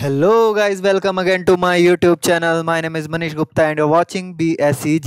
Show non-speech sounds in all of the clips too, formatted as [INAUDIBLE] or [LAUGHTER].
Hello guys, welcome again to my YouTube channel. My name is Manish Gupta and you're watching BSEG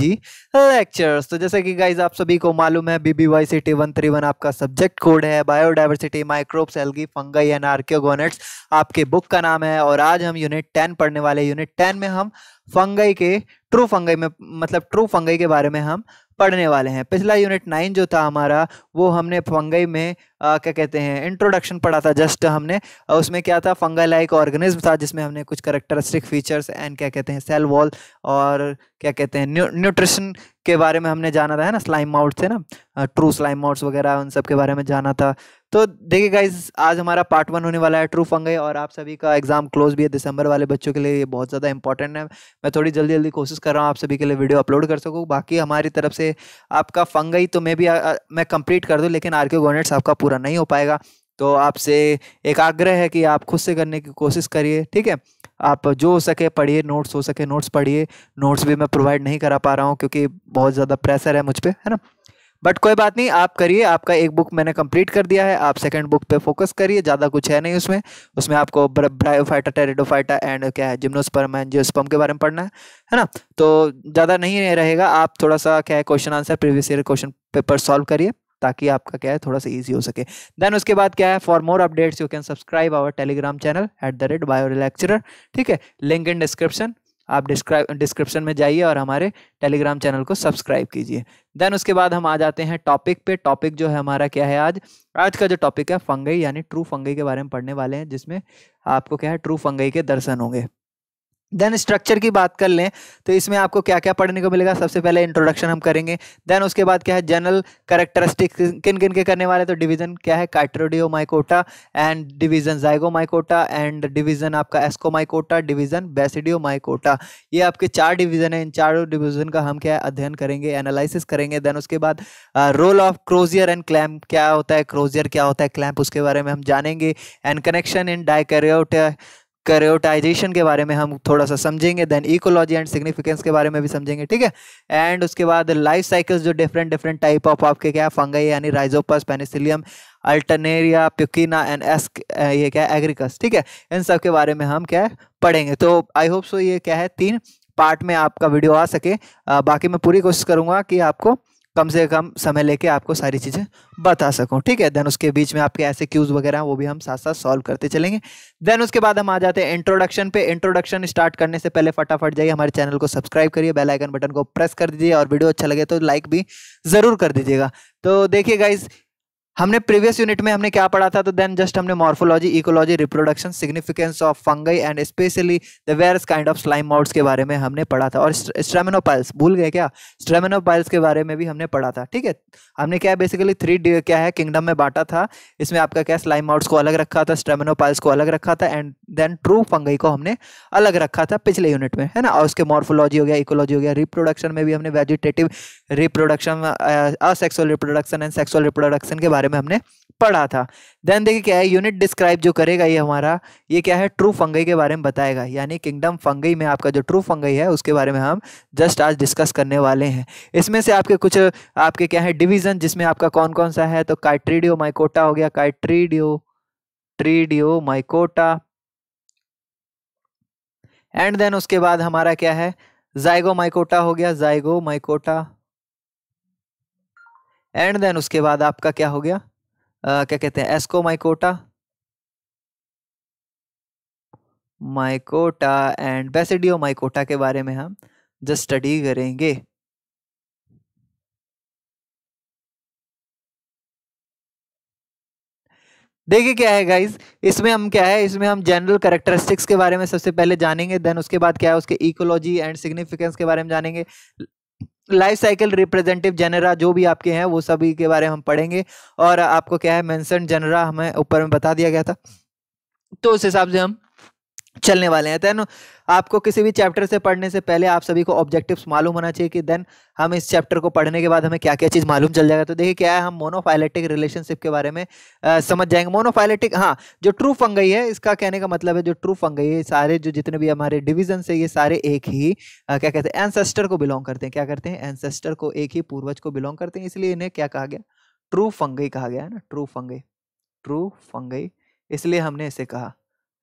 lectures. तो जैसे कि guys आप सभी को मालूम है B B Y C T one three one आपका सब्जेक्ट कोड है biodiversity microbes algae fungi and archegoniates आपके बुक का नाम है और आज हम यूनिट टेन पढ़ने वाले यूनिट टेन में हम फंगई के ट्रू फंगई में मतलब ट्रू फंगई के बारे में हम पढ़ने वाले हैं पिछला यूनिट नाइन जो था हमारा वो हमने फंगई में आ, क्या कहते हैं इंट्रोडक्शन पढ़ा था जस्ट हमने उसमें क्या था फंगा लाइक ऑर्गेनिज्म था जिसमें हमने कुछ करेक्टरिस्टिक फीचर्स एंड क्या कहते हैं सेल वॉल और क्या कहते हैं न्यूट्रिशन के बारे में हमने जाना था है ना स्लाइम माउट से ना ट्रू स्लाइम माउट्स वगैरह उन सब के बारे में जाना था तो देखिए गाइज आज हमारा पार्ट वन होने वाला है ट्रू फंगई और आप सभी का एग्ज़ाम क्लोज भी है दिसंबर वाले बच्चों के लिए ये बहुत ज़्यादा इंपॉर्टेंट है मैं थोड़ी जल्दी जल्दी कोशिश कर रहा हूँ आप सभी के लिए वीडियो अपलोड कर सकूँ बाकी हमारी तरफ से आपका फंगई तो मैं भी आ, मैं कंप्लीट कर दूँ लेकिन आर आपका पूरा पूरा नहीं हो पाएगा तो आपसे एक आग्रह है कि आप खुद से करने की कोशिश करिए ठीक है आप जो हो सके पढ़िए नोट्स हो सके नोट्स पढ़िए नोट्स भी मैं प्रोवाइड नहीं करा पा रहा हूँ क्योंकि बहुत ज़्यादा प्रेशर है मुझ पर है ना बट कोई बात नहीं आप करिए आपका एक बुक मैंने कंप्लीट कर दिया है आप सेकंड बुक पे फोकस करिए ज़्यादा कुछ है नहीं उसमें उसमें आपको ब्रायोफाइटा टेरिडोफाइटा एंड क्या है जिम्नोस्पर्म एंड जियोस्पर्म के बारे में पढ़ना है है ना तो ज़्यादा नहीं रहेगा आप थोड़ा सा क्या है question answer previous year question paper solve करिए ताकि आपका क्या है थोड़ा सा ईजी हो सके देन उसके बाद क्या है for more updates you can subscribe our Telegram channel at the rate bio lecturer ठीक है लिंक इन डिस्क्रिप्शन आप डिस्क्राइब डिस्क्रिप्शन में जाइए और हमारे टेलीग्राम चैनल को सब्सक्राइब कीजिए देन उसके बाद हम आ जाते हैं टॉपिक पे टॉपिक जो है हमारा क्या है आज आज का जो टॉपिक है फंगई यानी ट्रू फंगई के बारे में पढ़ने वाले हैं जिसमें आपको क्या है ट्रू फंगई के दर्शन होंगे देन स्ट्रक्चर की बात कर लें तो इसमें आपको क्या क्या पढ़ने को मिलेगा सबसे पहले इंट्रोडक्शन हम करेंगे देन उसके बाद क्या है जनरल करेक्टरिस्टिक किन किन के करने वाले तो डिवीजन क्या है chytridiomycota and division zygomycota and division आपका ascomycota division basidiomycota ये आपके चार डिवीजन है इन चारों डिवीजन का हम क्या है अध्ययन करेंगे एनालिसिस करेंगे देन उसके बाद role of crozier and clamp क्या होता है क्रोजियर क्या होता है क्लैम्प उसके बारे में हम जानेंगे एंड कनेक्शन इन डाइकैरियोट करियोटाइजेशन के बारे में हम थोड़ा सा समझेंगे देन इकोलॉजी एंड सिग्निफिकेंस के बारे में भी समझेंगे ठीक है एंड उसके बाद लाइफ साइकिल्स जो डिफरेंट डिफरेंट टाइप ऑफ आपके क्या है फंगई यानी rhizopus penicillium alternaria puccinia and एस्क ये क्या है एग्रीकस ठीक है इन सब के बारे में हम क्या है पढ़ेंगे तो आई होप सो ये क्या है तीन पार्ट में आपका वीडियो आ सके आ, बाकी मैं पूरी कोशिश करूँगा कि आपको कम से कम समय लेके आपको सारी चीज़ें बता सकूँ ठीक है देन उसके बीच में आपके ऐसे क्यूज़ वगैरह हैं वो भी हम साथ साथ सॉल्व करते चलेंगे देन उसके बाद हम आ जाते हैं इंट्रोडक्शन पे इंट्रोडक्शन स्टार्ट करने से पहले फटाफट जाइए हमारे चैनल को सब्सक्राइब करिए बेल आइकन बटन को प्रेस कर दीजिए और वीडियो अच्छा लगे तो लाइक भी ज़रूर कर दीजिएगा तो देखिए गाइज़ हमने प्रीवियस यूनिट में हमने क्या पढ़ा था तो देन जस्ट हमने morphology ecology reproduction significance of fungi and specially the various kind of slime moulds के बारे में हमने पढ़ा था और स्ट्रेमिनोपाइल्स भूल गए क्या स्ट्रेमिनोपाइल्स के बारे में भी हमने पढ़ा था ठीक है हमने क्या बेसिकली थ्री क्या है किंगडम में बांटा था इसमें आपका क्या स्लाइम मॉड्स को अलग रखा था स्ट्रेमिनोपाइल्स को अलग रखा था एंड देन ट्रू फंगई को हमने अलग रखा था पिछले यूनिट में है ना और उसके मॉर्फोलॉजी हो गया इकोलॉजी हो गया रिप्रोडक्शन में भी हमने vegetative reproduction asexual reproduction and sexual reproduction के बारे में हमने पढ़ा था देन देखिए क्या है यूनिट डिस्क्राइब जो करेगा ये हमारा ये क्या है ट्रू फंगई के बारे में बताएगा यानी किंगडम फंगई में आपका जो ट्रू फंगई है उसके बारे में हम जस्ट आज डिस्कस करने वाले हैं इसमें से आपके कुछ आपके क्या है डिवीज़न जिसमें आपका कौन कौन सा है तो काइट्रीडियो माइकोटा हो गया chytridiomycota and then उसके बाद हमारा क्या है जाइगो माइकोटा हो गया जाइगो माइकोटा एंड देन उसके बाद आपका क्या हो गया uh, क्या कहते हैं ascomycota mycota and basidiomycota के बारे में हम जस्ट स्टडी करेंगे देखिए क्या है गाइज इसमें हम क्या है इसमें हम जनरल करेक्टरिस्टिक्स के बारे में सबसे पहले जानेंगे देन उसके बाद क्या है उसके इकोलॉजी एंड सिग्निफिकेंस के बारे में जानेंगे लाइफ साइकिल रिप्रेजेंटेटिव जनरा जो भी आपके हैं वो सभी के बारे में हम पढ़ेंगे और आपको क्या है मैंसन जनरा हमें ऊपर में बता दिया गया था तो उस हिसाब से हम चलने वाले हैं देन आपको किसी भी चैप्टर से पढ़ने से पहले आप सभी को ऑब्जेक्टिव्स मालूम होना चाहिए कि देन हम इस चैप्टर को पढ़ने के बाद हमें क्या क्या चीज़ मालूम चल जाएगा तो देखिए क्या है हम मोनोफाइलेटिक रिलेशनशिप के बारे में आ, समझ जाएंगे मोनोफाइलेटिक हाँ जो ट्रू फंगई है इसका कहने का मतलब है जो ट्रू फंगई है सारे जो जितने भी हमारे डिविजन है ये सारे एक ही आ, क्या कहते हैं एनसेस्टर को बिलोंग करते हैं क्या करते हैं एनसेस्टर को एक ही पूर्वज को बिलोंग करते हैं इसलिए इन्हें क्या कहा गया ट्रू फंगई कहा गया है ना ट्रू फंगई ट्रू फंगई इसलिए हमने इसे कहा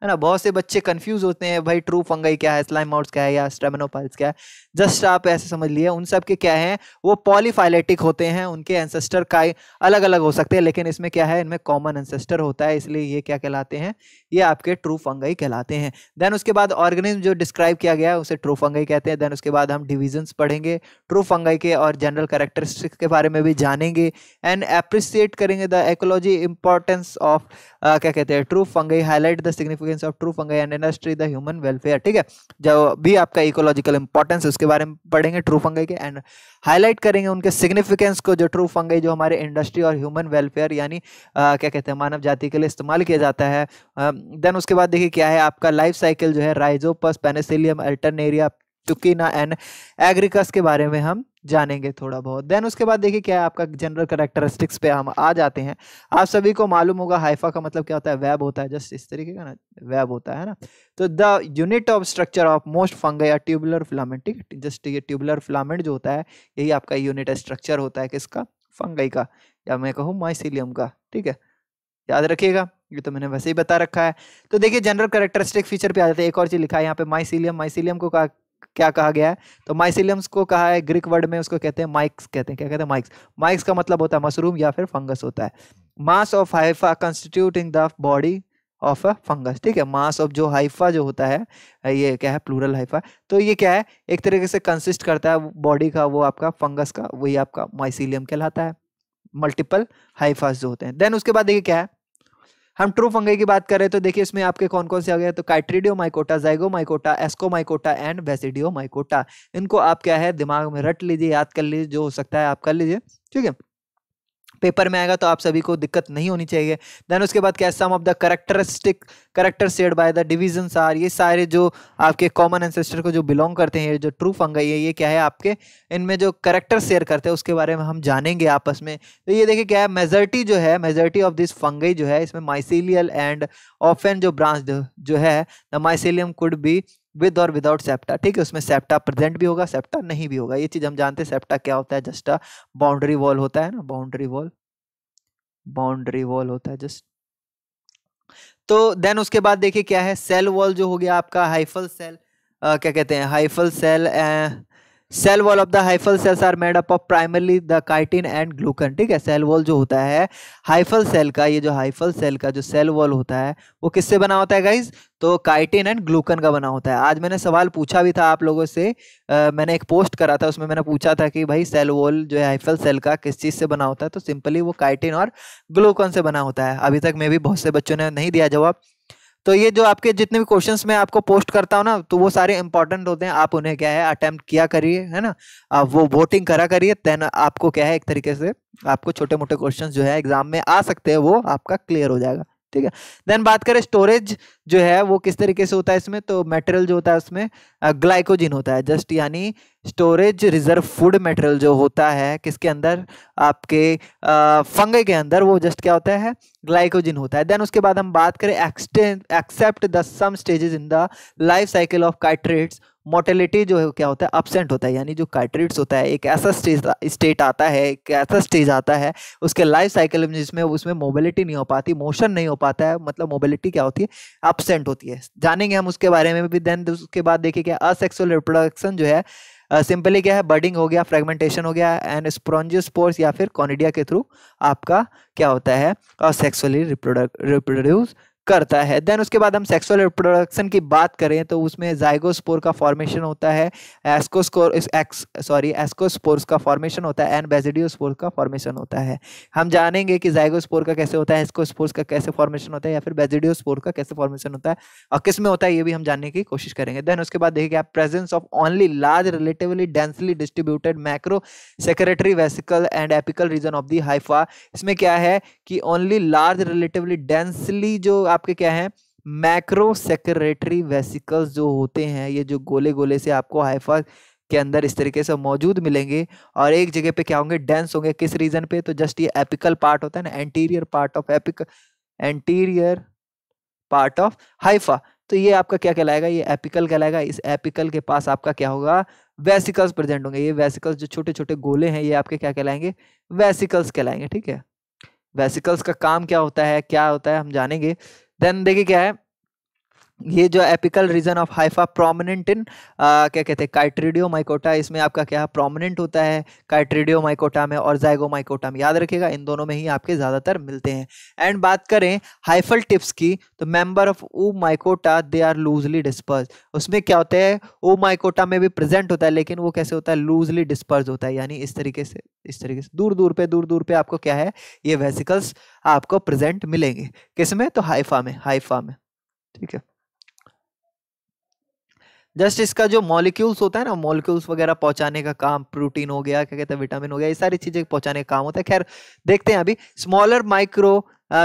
है ना बहुत से बच्चे कंफ्यूज होते हैं भाई ट्रू फंगाई क्या है स्लाइम माउट्स क्या है या स्टेमेनोपाल्स क्या है जस्ट आप ऐसे समझ लिए उन सब के क्या हैं वो पॉलीफाइलेटिक होते हैं उनके एंसेस्टर का अलग अलग हो सकते हैं लेकिन इसमें क्या है इनमें कॉमन एंसेस्टर होता है इसलिए ये क्या कहलाते हैं ये आपके ट्रू फंगाई कहलाते हैं देन उसके बाद ऑर्गेनिज्म जो डिस्क्राइब किया गया है उसे ट्रू फंगाई कहते हैं देन उसके बाद हम डिविजन्स पढ़ेंगे ट्रू फंगाई के और जनरल करेक्टरिस्टिक्स के बारे में भी जानेंगे एंड अप्रिसिएट करेंगे द एकोलॉजी इंपॉर्टेंस ऑफ क्या कहते हैं true fungi highlight the signific significance of true fungi and industry the human welfare ठीक है जो भी आपका इकोलॉजिकल इंपॉर्टेंस उसके बारे में पढ़ेंगे ट्रू फंगाई के एंड हाईलाइट करेंगे उनके सिग्निफिकेंस को जो ट्रू फंगाई जो हमारे इंडस्ट्री और ह्यूमन वेलफेयर यानी क्या कहते हैं मानव जाति के लिए इस्तेमाल किया जाता है देन उसके बाद देखिए क्या है आपका लाइफ साइकिल जो है rhizopus penicillium alternaria puccinia and agaricus के बारे में हम जानेंगे थोड़ा बहुत देन उसके बाद देखिए क्या है आपका जनरल करेक्टरिस्टिक्स पे हम आ जाते हैं आप सभी को मालूम होगा हाइफा का मतलब क्या होता है वेब होता है जस्ट इस तरीके का ना वेब होता है ना तो the unit of structure of most fungi या ट्यूबुलर फिलामेंट ठीक जस्ट ये ट्यूबुलर फिलामेंट जो होता है यही आपका यूनिट स्ट्रक्चर होता है किसका फंगई का या मैं कहूँ माइसिलियम का ठीक है याद रखिएगा ये तो मैंने वैसे ही बता रखा है तो देखिए जनरल करेक्टरिस्टिक फीचर पे आ जाते हैं एक और चीज़ लिखा है यहाँ पे माइसिलियम माइसिलियम को क्या कहा गया है तो माइसिलियम्स को कहा है ग्रीक वर्ड में उसको कहते हैं माइक्स कहते हैं क्या कहते हैं माइक्स माइक्स का मतलब होता है मशरूम या फिर फंगस होता है mass of hypha constituting the body of a fungus ठीक है मास ऑफ जो हाइफा जो होता है ये क्या है प्लूरल हाइफा तो ये क्या है एक तरीके से कंसिस्ट करता है बॉडी का वो आपका फंगस का वही आपका माइसिलियम कहलाता है मल्टीपल हाइफास जो होते हैं देन उसके बाद देखिए क्या है हम ट्रू फंगई की बात करें तो देखिए इसमें आपके कौन कौन से आ गए तो chytridiomycota zygomycota एस्को mycota and basidiomycota इनको आप क्या है दिमाग में रट लीजिए याद कर लीजिए जो हो सकता है आप कर लीजिए ठीक है पेपर में आएगा तो आप सभी को दिक्कत नहीं होनी चाहिए देन उसके बाद क्या some of the characteristic character said by the divisions are ये सारे जो आपके कॉमन एंसेस्टर को जो बिलोंग करते हैं जो ट्रू फंगई है ये क्या है आपके इनमें जो करेक्टर शेयर करते हैं उसके बारे में हम जानेंगे आपस में तो ये देखिए क्या है मेजोरिटी जो है मेजोरिटी ऑफ दिस फंगई जो है इसमें माइसिलियल एंड ऑफेन जो ब्रांच जो है the mycelium could be with और विदाउट सेप्टा ठीक है उसमें सेप्टा प्रेजेंट भी होगा सेप्टा नहीं भी होगा ये चीज़ हम जानते हैं सेप्टा क्या होता है जस्ट अ बाउंड्री वॉल होता है ना बाउंड्री वॉल बाउंड्री वॉल होता है जस्ट तो देन उसके बाद देखिए क्या है सेल वॉल जो हो गया आपका हाइफल सेल आ, क्या कहते हैं hyphal cell cell wall of the hyphal cells are made up of primarily the chitin and glucan ठीक है सेल वॉल जो होता है हाइफल सेल का ये जो हाइफल सेल का जो सेल वॉल होता है वो किससे बना होता है गाइज तो काइटिन एंड ग्लूकन का बना होता है आज मैंने सवाल पूछा भी था आप लोगों से आ, मैंने एक पोस्ट करा था उसमें मैंने पूछा था कि भाई सेल वॉल जो है हाइफल सेल का किस चीज़ से बना होता है तो सिंपली वो काइटिन और ग्लूकन से बना होता है अभी तक मैं भी बहुत से बच्चों ने नहीं दिया जवाब तो ये जो आपके जितने भी क्वेश्चंस मैं आपको पोस्ट करता हूँ ना तो वो सारे इंपॉर्टेंट होते हैं आप उन्हें क्या है अटेम्प्ट किया करिए है ना आप वो वोटिंग करा करिए देन आपको क्या है एक तरीके से आपको छोटे मोटे क्वेश्चन जो है एग्जाम में आ सकते हैं वो आपका क्लियर हो जाएगा ठीक है देन बात करें स्टोरेज जो है वो किस तरीके से होता है इसमें तो मेटेरियल जो होता है उसमें ग्लाइकोजिन होता है जस्ट यानी स्टोरेज रिजर्व फूड मेटेरियल जो होता है किसके अंदर आपके फंगे के अंदर वो जस्ट क्या होता है ग्लाइकोजिन होता है देन उसके बाद हम बात करें except the some stages in the life cycle of chytrids motility जो है क्या होता है अपसेंट होता है यानी जो कार्ट्रिट्स होता है एक ऐसा स्टेज स्टेट आता है एक ऐसा स्टेज आता है उसके लाइफ साइकिल में जिसमें उसमें मोबिलिटी नहीं हो पाती मोशन नहीं हो पाता है मतलब मोबिलिटी क्या होती है अपसेंट होती है जानेंगे हम उसके बारे में भी देन उसके बाद देखिए क्या असेक्सुअल रिप्रोडक्शन जो है सिंपली uh, क्या है बर्डिंग हो गया फ्रेगमेंटेशन हो गया एंड पोर्स या फिर कॉनिडिया के थ्रू आपका क्या होता है असेक्सुअली रिप्रोडक्ट रिप्रोड्यूस करता है देन उसके बाद हम सेक्सुअल रिप्रोडक्शन की बात करें तो उसमें जाइगोस्पोर का फॉर्मेशन होता है एस्कोस्कोर एक्स सॉरी एस्कोस्पोर्स का फॉर्मेशन होता है एंड बेजिडियोस्पोर का फॉर्मेशन होता है हम जानेंगे कि जाइगोस्पोर का कैसे होता है एस्कोस्पोर्स का कैसे फॉर्मेशन होता है या फिर बेजिडियोस्पोर का कैसे फॉर्मेशन होता है और किस में होता है ये भी हम जानने की कोशिश करेंगे देन उसके बाद देखिए आप presence of only large relatively densely distributed macro secretory vesicle and apical region of the hypha इसमें क्या है कि ओनली लार्ज रिलेटिवली डेंसली जो आपके क्या है मैक्रो सेक्रेटरी वेसिकल्स जो होते हैं ये जो गोले गोले से आपको हाइफा के अंदर इस तरीके से मौजूद मिलेंगे और एक जगह पे क्या होंगे डेंस होंगे किस रीजन पे तो जस्ट ये एपिकल पार्ट होता है ना anterior part of epic anterior part of hypha तो ये आपका क्या कहलाएगा ये एपिकल कहलाएगा इस एपिकल के पास आपका क्या होगा वेसिकल्स प्रेजेंट होंगे ये वेसिकल्स जो छोटे छोटे गोले हैं ये आपके क्या कहलाएंगे वेसिकल्स कहलाएंगे ठीक है वेसिकल्स का काम क्या होता है क्या होता है हम जानेंगे देन देखिए क्या है ये जो apical region of hypha prominent in क्या कहते हैं काइट्रीडियो माइकोटा इसमें आपका क्या प्रोमिनेंट होता है काइट्रीडियो माइकोटा में और जाइगो माइकोटा में याद रखिएगा इन दोनों में ही आपके ज़्यादातर मिलते हैं एंड बात करें हाइफल टिप्स की तो member of oomycota they are loosely dispersed उसमें क्या होता है ओ माइकोटा में भी प्रेजेंट होता है लेकिन वो कैसे होता है लूजली डिस्पर्स होता है यानी इस तरीके से इस तरीके से दूर दूर पे दूर दूर पे आपको क्या है ये वेसिकल्स आपको प्रेजेंट मिलेंगे किस में तो हाइफा में हाइफा में ठीक है जस्ट इसका जो मॉलिक्यूल्स होता है ना मॉलिक्यूल्स वगैरह पहुंचाने का काम प्रोटीन हो गया क्या कहते हैं विटामिन हो गया ये सारी चीज़ें पहुंचाने का काम होता है खैर देखते हैं अभी स्मॉलर माइक्रो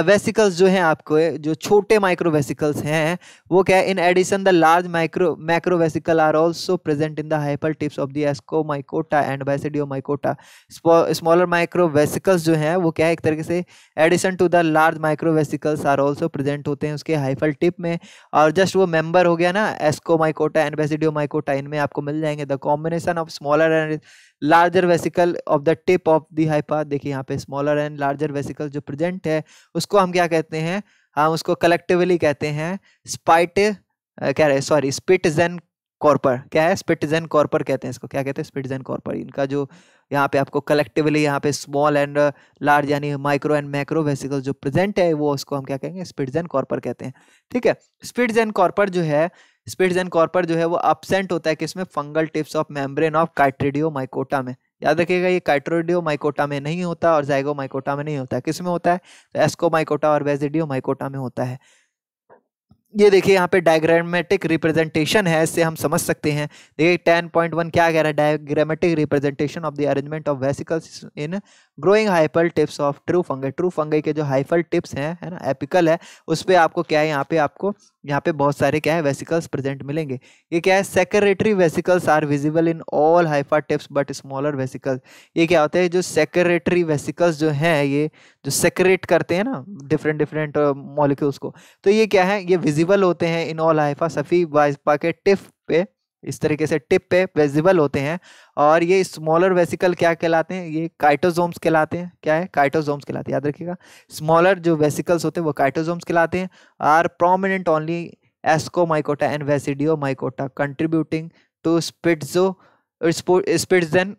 वेसिकल्स जो हैं आपको जो छोटे माइक्रो वेसिकल्स हैं वो क्या है in addition the large micro macro vesicle are also present in the hyphal tips of the एस्को mycota and basidiomycota smaller micro vesicles जो हैं वो क्या है एक तरीके से addition to the large micro vesicles are also present होते हैं उसके हाइफल टिप में और जस्ट वो मेम्बर हो गया ना एस्को माइकोटा एंड बाइसिडियो माइकोटा इनमें आपको मिल जाएंगे the combination of smaller and larger vesicle of the tip of the hypha देखिए यहाँ पे स्मॉलर एंड लार्जर वेसिकल जो प्रेजेंट है उसको हम क्या कहते हैं हम उसको कलेक्टिवली कहते हैं स्पाइट क्या रहे सॉरी स्पिटजन कॉर्पर क्या है स्पिटजन कॉर्पर कहते हैं इसको क्या कहते हैं स्पिटजन कॉर्पर इनका जो यहाँ पे आपको कलेक्टिवली यहाँ पे स्मॉल एंड लार्ज यानी माइक्रो एंड मैक्रो वेसिकल जो प्रेजेंट है वो उसको हम क्या कहेंगे स्पिटजन कॉर्पर कहते हैं ठीक है स्पिटजन कॉर्पर जो है स्पिट्स एंड कॉर्पर जो है वो अपसेंट होता है कि इसमें fungal tips of membrane of chytridiomycota में याद रखिएगा ये काइट्रोडियो माइकोटा में नहीं होता और जाइगो माइकोटा में नहीं होता किस में होता है तो एस्को माइकोटा और वेजिडियो माइकोटा में होता है ये देखिए यहाँ पे डायग्रामेटिक रिप्रेजेंटेशन है इससे हम समझ सकते हैं देखिए टेन पॉइंट वन क्या कह रहा है diagrammatic representation of the arrangement of vesicles in growing hyphal tips of true fungi true fungi के जो हाइपल टिप्स हैं है ना एपिकल है उस पर आपको क्या है यहाँ पे आपको यहाँ पे बहुत सारे क्या है वेसिकल्स प्रेजेंट मिलेंगे ये क्या है secretory vesicles are visible in all hypha tips but smaller vesicles ये क्या होता है जो सेक्रेटरी वेसिकल्स जो हैं ये जो सेक्रेट करते हैं ना डिफरेंट डिफरेंट मॉलिक्यूल्स को तो ये क्या है ये विजिबल होते हैं इन ऑल हाइफा सफ़ी वाइफा के टिप पे इस तरीके से टिप पे वेजिबल होते हैं और ये स्मॉलर वेसिकल क्या कहलाते हैं ये काइटोजोम्स कहलाते हैं क्या है काइटोजोम्स कहलाते हैं याद रखिएगा स्मॉलर जो वेसिकल्स होते हैं वो काइटोजोम्स कहलाते हैं are prominent only एस्को mycota and Basidiomycota contributing to स्पिट्सो स्पिट्सन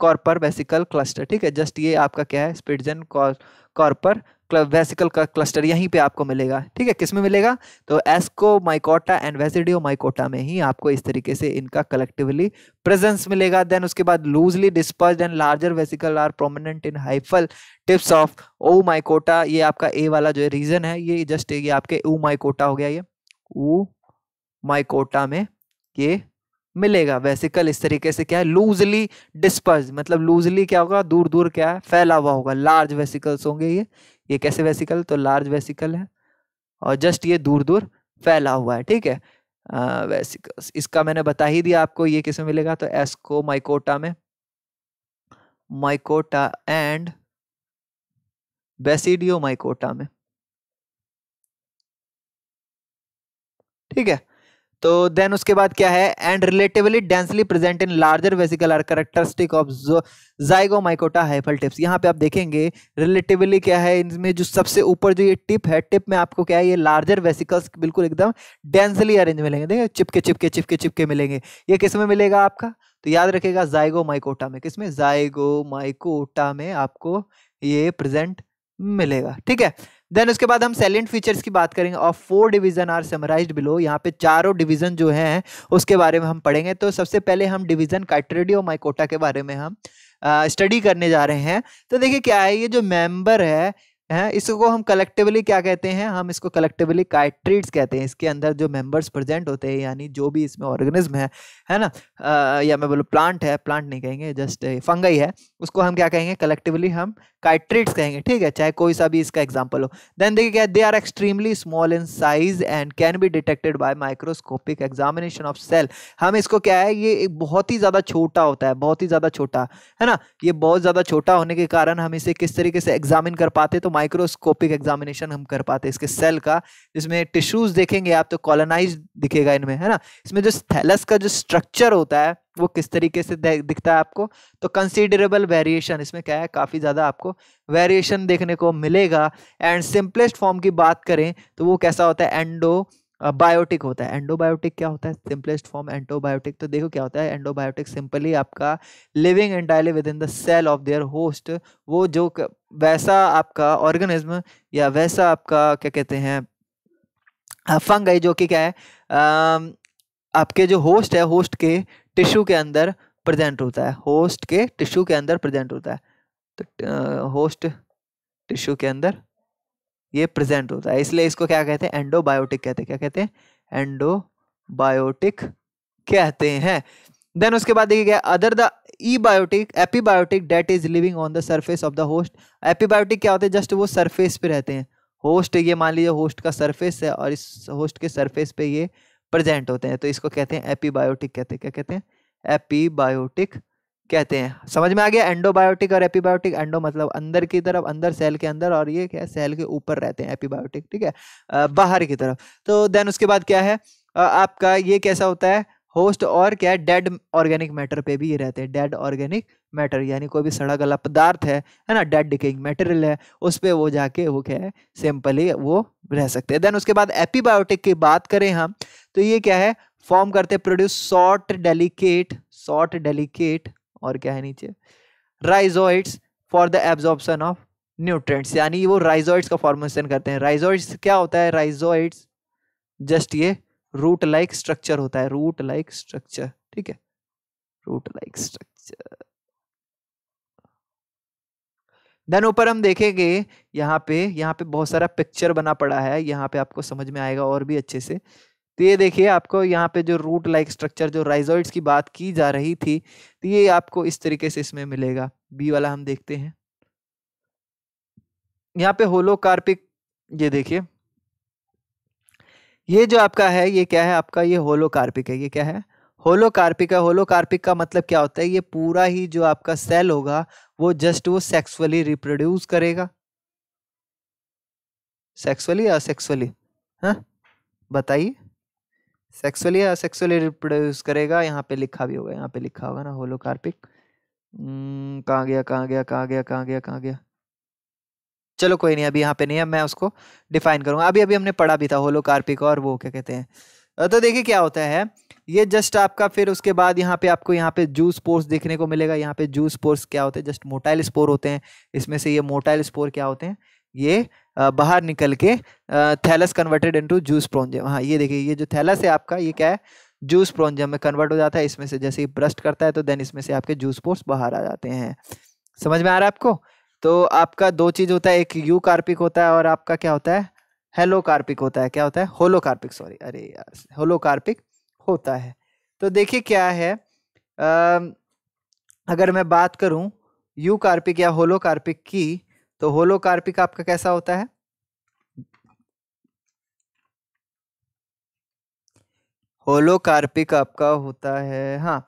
कॉर्पर वेसिकल क्लस्टर ठीक है जस्ट ये आपका क्या है स्पिट्सन कॉर्पर वेसिकल का क्लस्टर यहीं पे आपको मिलेगा ठीक है किस में मिलेगा तो एस्को माइकोटा एंड वेसिडियो माइकोटा में ही आपको इस तरीके से इनका कलेक्टिवली प्रेजेंस मिलेगा देन उसके बाद loosely disperse and larger vesicle are prominent in hyphal tips of Oomycota ये आपका ए वाला जो रीजन है ये जस्ट ये आपके ऊ माइकोटा हो गया ये ऊ माइकोटा में ये मिलेगा वेसिकल इस तरीके से क्या है लूजली डिस्पर्स मतलब लूजली क्या होगा दूर दूर क्या है फैला हुआ होगा लार्ज वेसिकल्स होंगे ये ये कैसे वेसिकल तो लार्ज वेसिकल है और जस्ट ये दूर दूर फैला हुआ है ठीक है वेसिकल्स इसका मैंने बता ही दिया आपको ये किसमें मिलेगा तो एस्को माइकोटा में माइकोटा एंड बेसिडियो माइकोटा में ठीक है तो देन उसके बाद क्या है and relatively densely present in larger vesicle are characteristic of Zygomycota hyphal tips यहाँ पे आप देखेंगे रिलेटिवली क्या है इनमें जो सबसे ऊपर जो ये टिप है टिप में आपको क्या है ये लार्जर वेसिकल्स बिल्कुल एकदम डेंसली अरेंज मिलेंगे देखिए चिपके चिपके चिपके चिपके मिलेंगे ये किस में मिलेगा आपका तो याद रखेगा जाइगो माइकोटा में किसमें जाइगो माइकोटा में आपको ये प्रेजेंट मिलेगा ठीक है देन उसके बाद हम सेलेंट फीचर्स की बात करेंगे और four division are summarise below यहाँ पे चारों डिवीजन जो हैं उसके बारे में हम पढ़ेंगे तो सबसे पहले हम डिवीजन काइट्रेडी और माइकोटा के बारे में हम स्टडी करने जा रहे हैं तो देखिए क्या है ये जो मेंबर है है इसको हम कलेक्टिवली क्या कहते हैं हम इसको कलेक्टिवली काइट्रीट्स कहते हैं इसके अंदर जो मेंबर्स प्रेजेंट होते हैं यानी जो भी इसमें ऑर्गेनिज्म है है ना आ, या मैं बोलूँ प्लांट है प्लांट नहीं कहेंगे जस्ट फंगई है उसको हम क्या कहेंगे कलेक्टिवली हम काइट्रीट्स कहेंगे ठीक है चाहे कोई सा भी इसका एग्जाम्पल हो देन देखिए क्या they are extremely small in size and can be detected by microscopic examination of cell हम इसको क्या है ये बहुत ही ज़्यादा छोटा होता है बहुत ही ज़्यादा छोटा है ना ये बहुत ज़्यादा छोटा होने के कारण हम इसे किस तरीके से एग्जामिन कर पाते तो माइक्रोस्कोपिक एग्जामिनेशन हम कर पाते हैं इसके सेल का जिसमें टिश्यूज देखेंगे आप तो कॉलोनाइज दिखेगा इनमें है ना इसमें जो थैलस का जो स्ट्रक्चर होता है वो किस तरीके से दिखता है आपको तो कंसिडरेबल वेरिएशन इसमें क्या है काफ़ी ज़्यादा आपको वेरिएशन देखने को मिलेगा एंड सिंपलेस्ट फॉर्म की बात करें तो वो कैसा होता है एंडो बायोटिक होता है एंडोबायोटिक क्या होता है सिंपलेस्ट फॉर्म एंटोबायोटिक तो देखो क्या होता है एंडोबायोटिक सिंपली आपका living entirely within the cell of their host वो जो वैसा आपका ऑर्गेनिज्म या वैसा आपका क्या कहते हैं फंग जो कि क्या है आपके जो होस्ट है होस्ट के टिश्यू के अंदर प्रेजेंट होता है होस्ट के टिश्यू के अंदर प्रेजेंट होता है तो होस्ट टिश्यू के अंदर ये प्रेजेंट होता है इसलिए इसको क्या कहते हैं एंडोबायोटिक कहते हैं क्या कहते हैं एंडोबायोटिक कहते हैं देन उसके बाद देखिए क्या other the epibiotic epibiotic that is living on the surface of the host epibiotic क्या होते हैं जस्ट वो सरफेस पे रहते हैं होस्ट ये मान लीजिए होस्ट का सरफेस है और इस होस्ट के सर्फेस पे ये प्रेजेंट होते हैं तो इसको कहते हैं एपीबायोटिक कहते हैं क्या कहते हैं एपीबायोटिक कहते हैं समझ में आ गया एंडोबायोटिक और एपीबायोटिक एंडो मतलब अंदर की तरफ अंदर सेल के अंदर और ये क्या सेल के ऊपर रहते हैं एपीबायोटिक ठीक है बाहर की तरफ तो देन उसके बाद क्या है आपका ये कैसा होता है होस्ट और क्या डेड ऑर्गेनिक मैटर पे भी ये रहते हैं डेड ऑर्गेनिक मैटर यानी कोई भी सड़ा गला पदार्थ है है ना डेड डिकेइंग मटेरियल है उस पर वो जाके वो क्या है सिंपली वो रह सकते हैं देन उसके बाद एपीबायोटिक की बात करें हम तो ये क्या है फॉर्म करते produce sort delicate sort delicate और क्या है नीचे rhizoids for the absorption of nutrients यानी वो राइजोइड्स का फॉर्मेशन करते हैं राइजोइड्स क्या होता है राइजोइड्स जस्ट ये रूट लाइक स्ट्रक्चर होता है रूट लाइक स्ट्रक्चर ठीक है रूट लाइक स्ट्रक्चर देन ऊपर हम देखेंगे यहाँ पे यहाँ पे बहुत सारा पिक्चर बना पड़ा है यहाँ पे आपको समझ में आएगा और भी अच्छे से तो ये देखिए आपको यहाँ पे जो रूट लाइक स्ट्रक्चर जो राइजोइड्स की बात की जा रही थी तो ये आपको इस तरीके से इसमें मिलेगा बी वाला हम देखते हैं यहाँ पे होलोकार्पिक ये देखिए ये जो आपका है ये क्या है आपका ये होलोकार्पिक है ये क्या है होलोकार्पिक है होलोकार्पिक का मतलब क्या होता है ये पूरा ही जो आपका सेल होगा वो जस्ट वो सेक्सुअली रिप्रोड्यूस करेगा सेक्सुअली या सेक्सुअली हाँ बताइए सेक्सुअली या सेक्सुअली रिप्रोड्यूस करेगा यहाँ पे लिखा भी होगा यहाँ पे लिखा होगा ना होलोकार्पिक हम्म, कहाँ गया कहाँ गया कहाँ गया कहाँ गया कहाँ गया चलो कोई नहीं अभी यहाँ पे नहीं है मैं उसको डिफाइन करूँगा अभी अभी हमने पढ़ा भी था होलोकार्पिक और वो क्या कहते हैं तो देखिए क्या होता है ये जस्ट आपका फिर उसके बाद यहाँ पे आपको यहाँ पे जूस स्पोर्स देखने को मिलेगा यहाँ पे जूस स्पोर्स क्या होते हैं जस्ट मोटाइल स्पोर होते हैं इसमें से ये मोटाइल स्पोर क्या होते हैं ये बाहर निकल के thallus converted into zoosporangium हाँ ये देखिए ये जो थैलस है आपका ये क्या है जूस प्रोंजियम में कन्वर्ट हो जाता है इसमें से जैसे ही ब्रस्ट करता है तो देन इसमें से आपके जूस पोर्स बाहर आ जाते हैं समझ में आ रहा है आपको तो आपका दो चीज़ होता है एक यू कार्पिक होता है और आपका क्या होता है हेलो कार्पिक होता है क्या होता है होलो कार्पिक सॉरी अरे यार होलो कार्पिक होता है तो देखिए क्या है आ, अगर मैं बात करूं यू कार्पिक या होलो कार्पिक की तो होलोकार्पिक आपका कैसा होता है होलोकार्पिक आपका होता है हाँ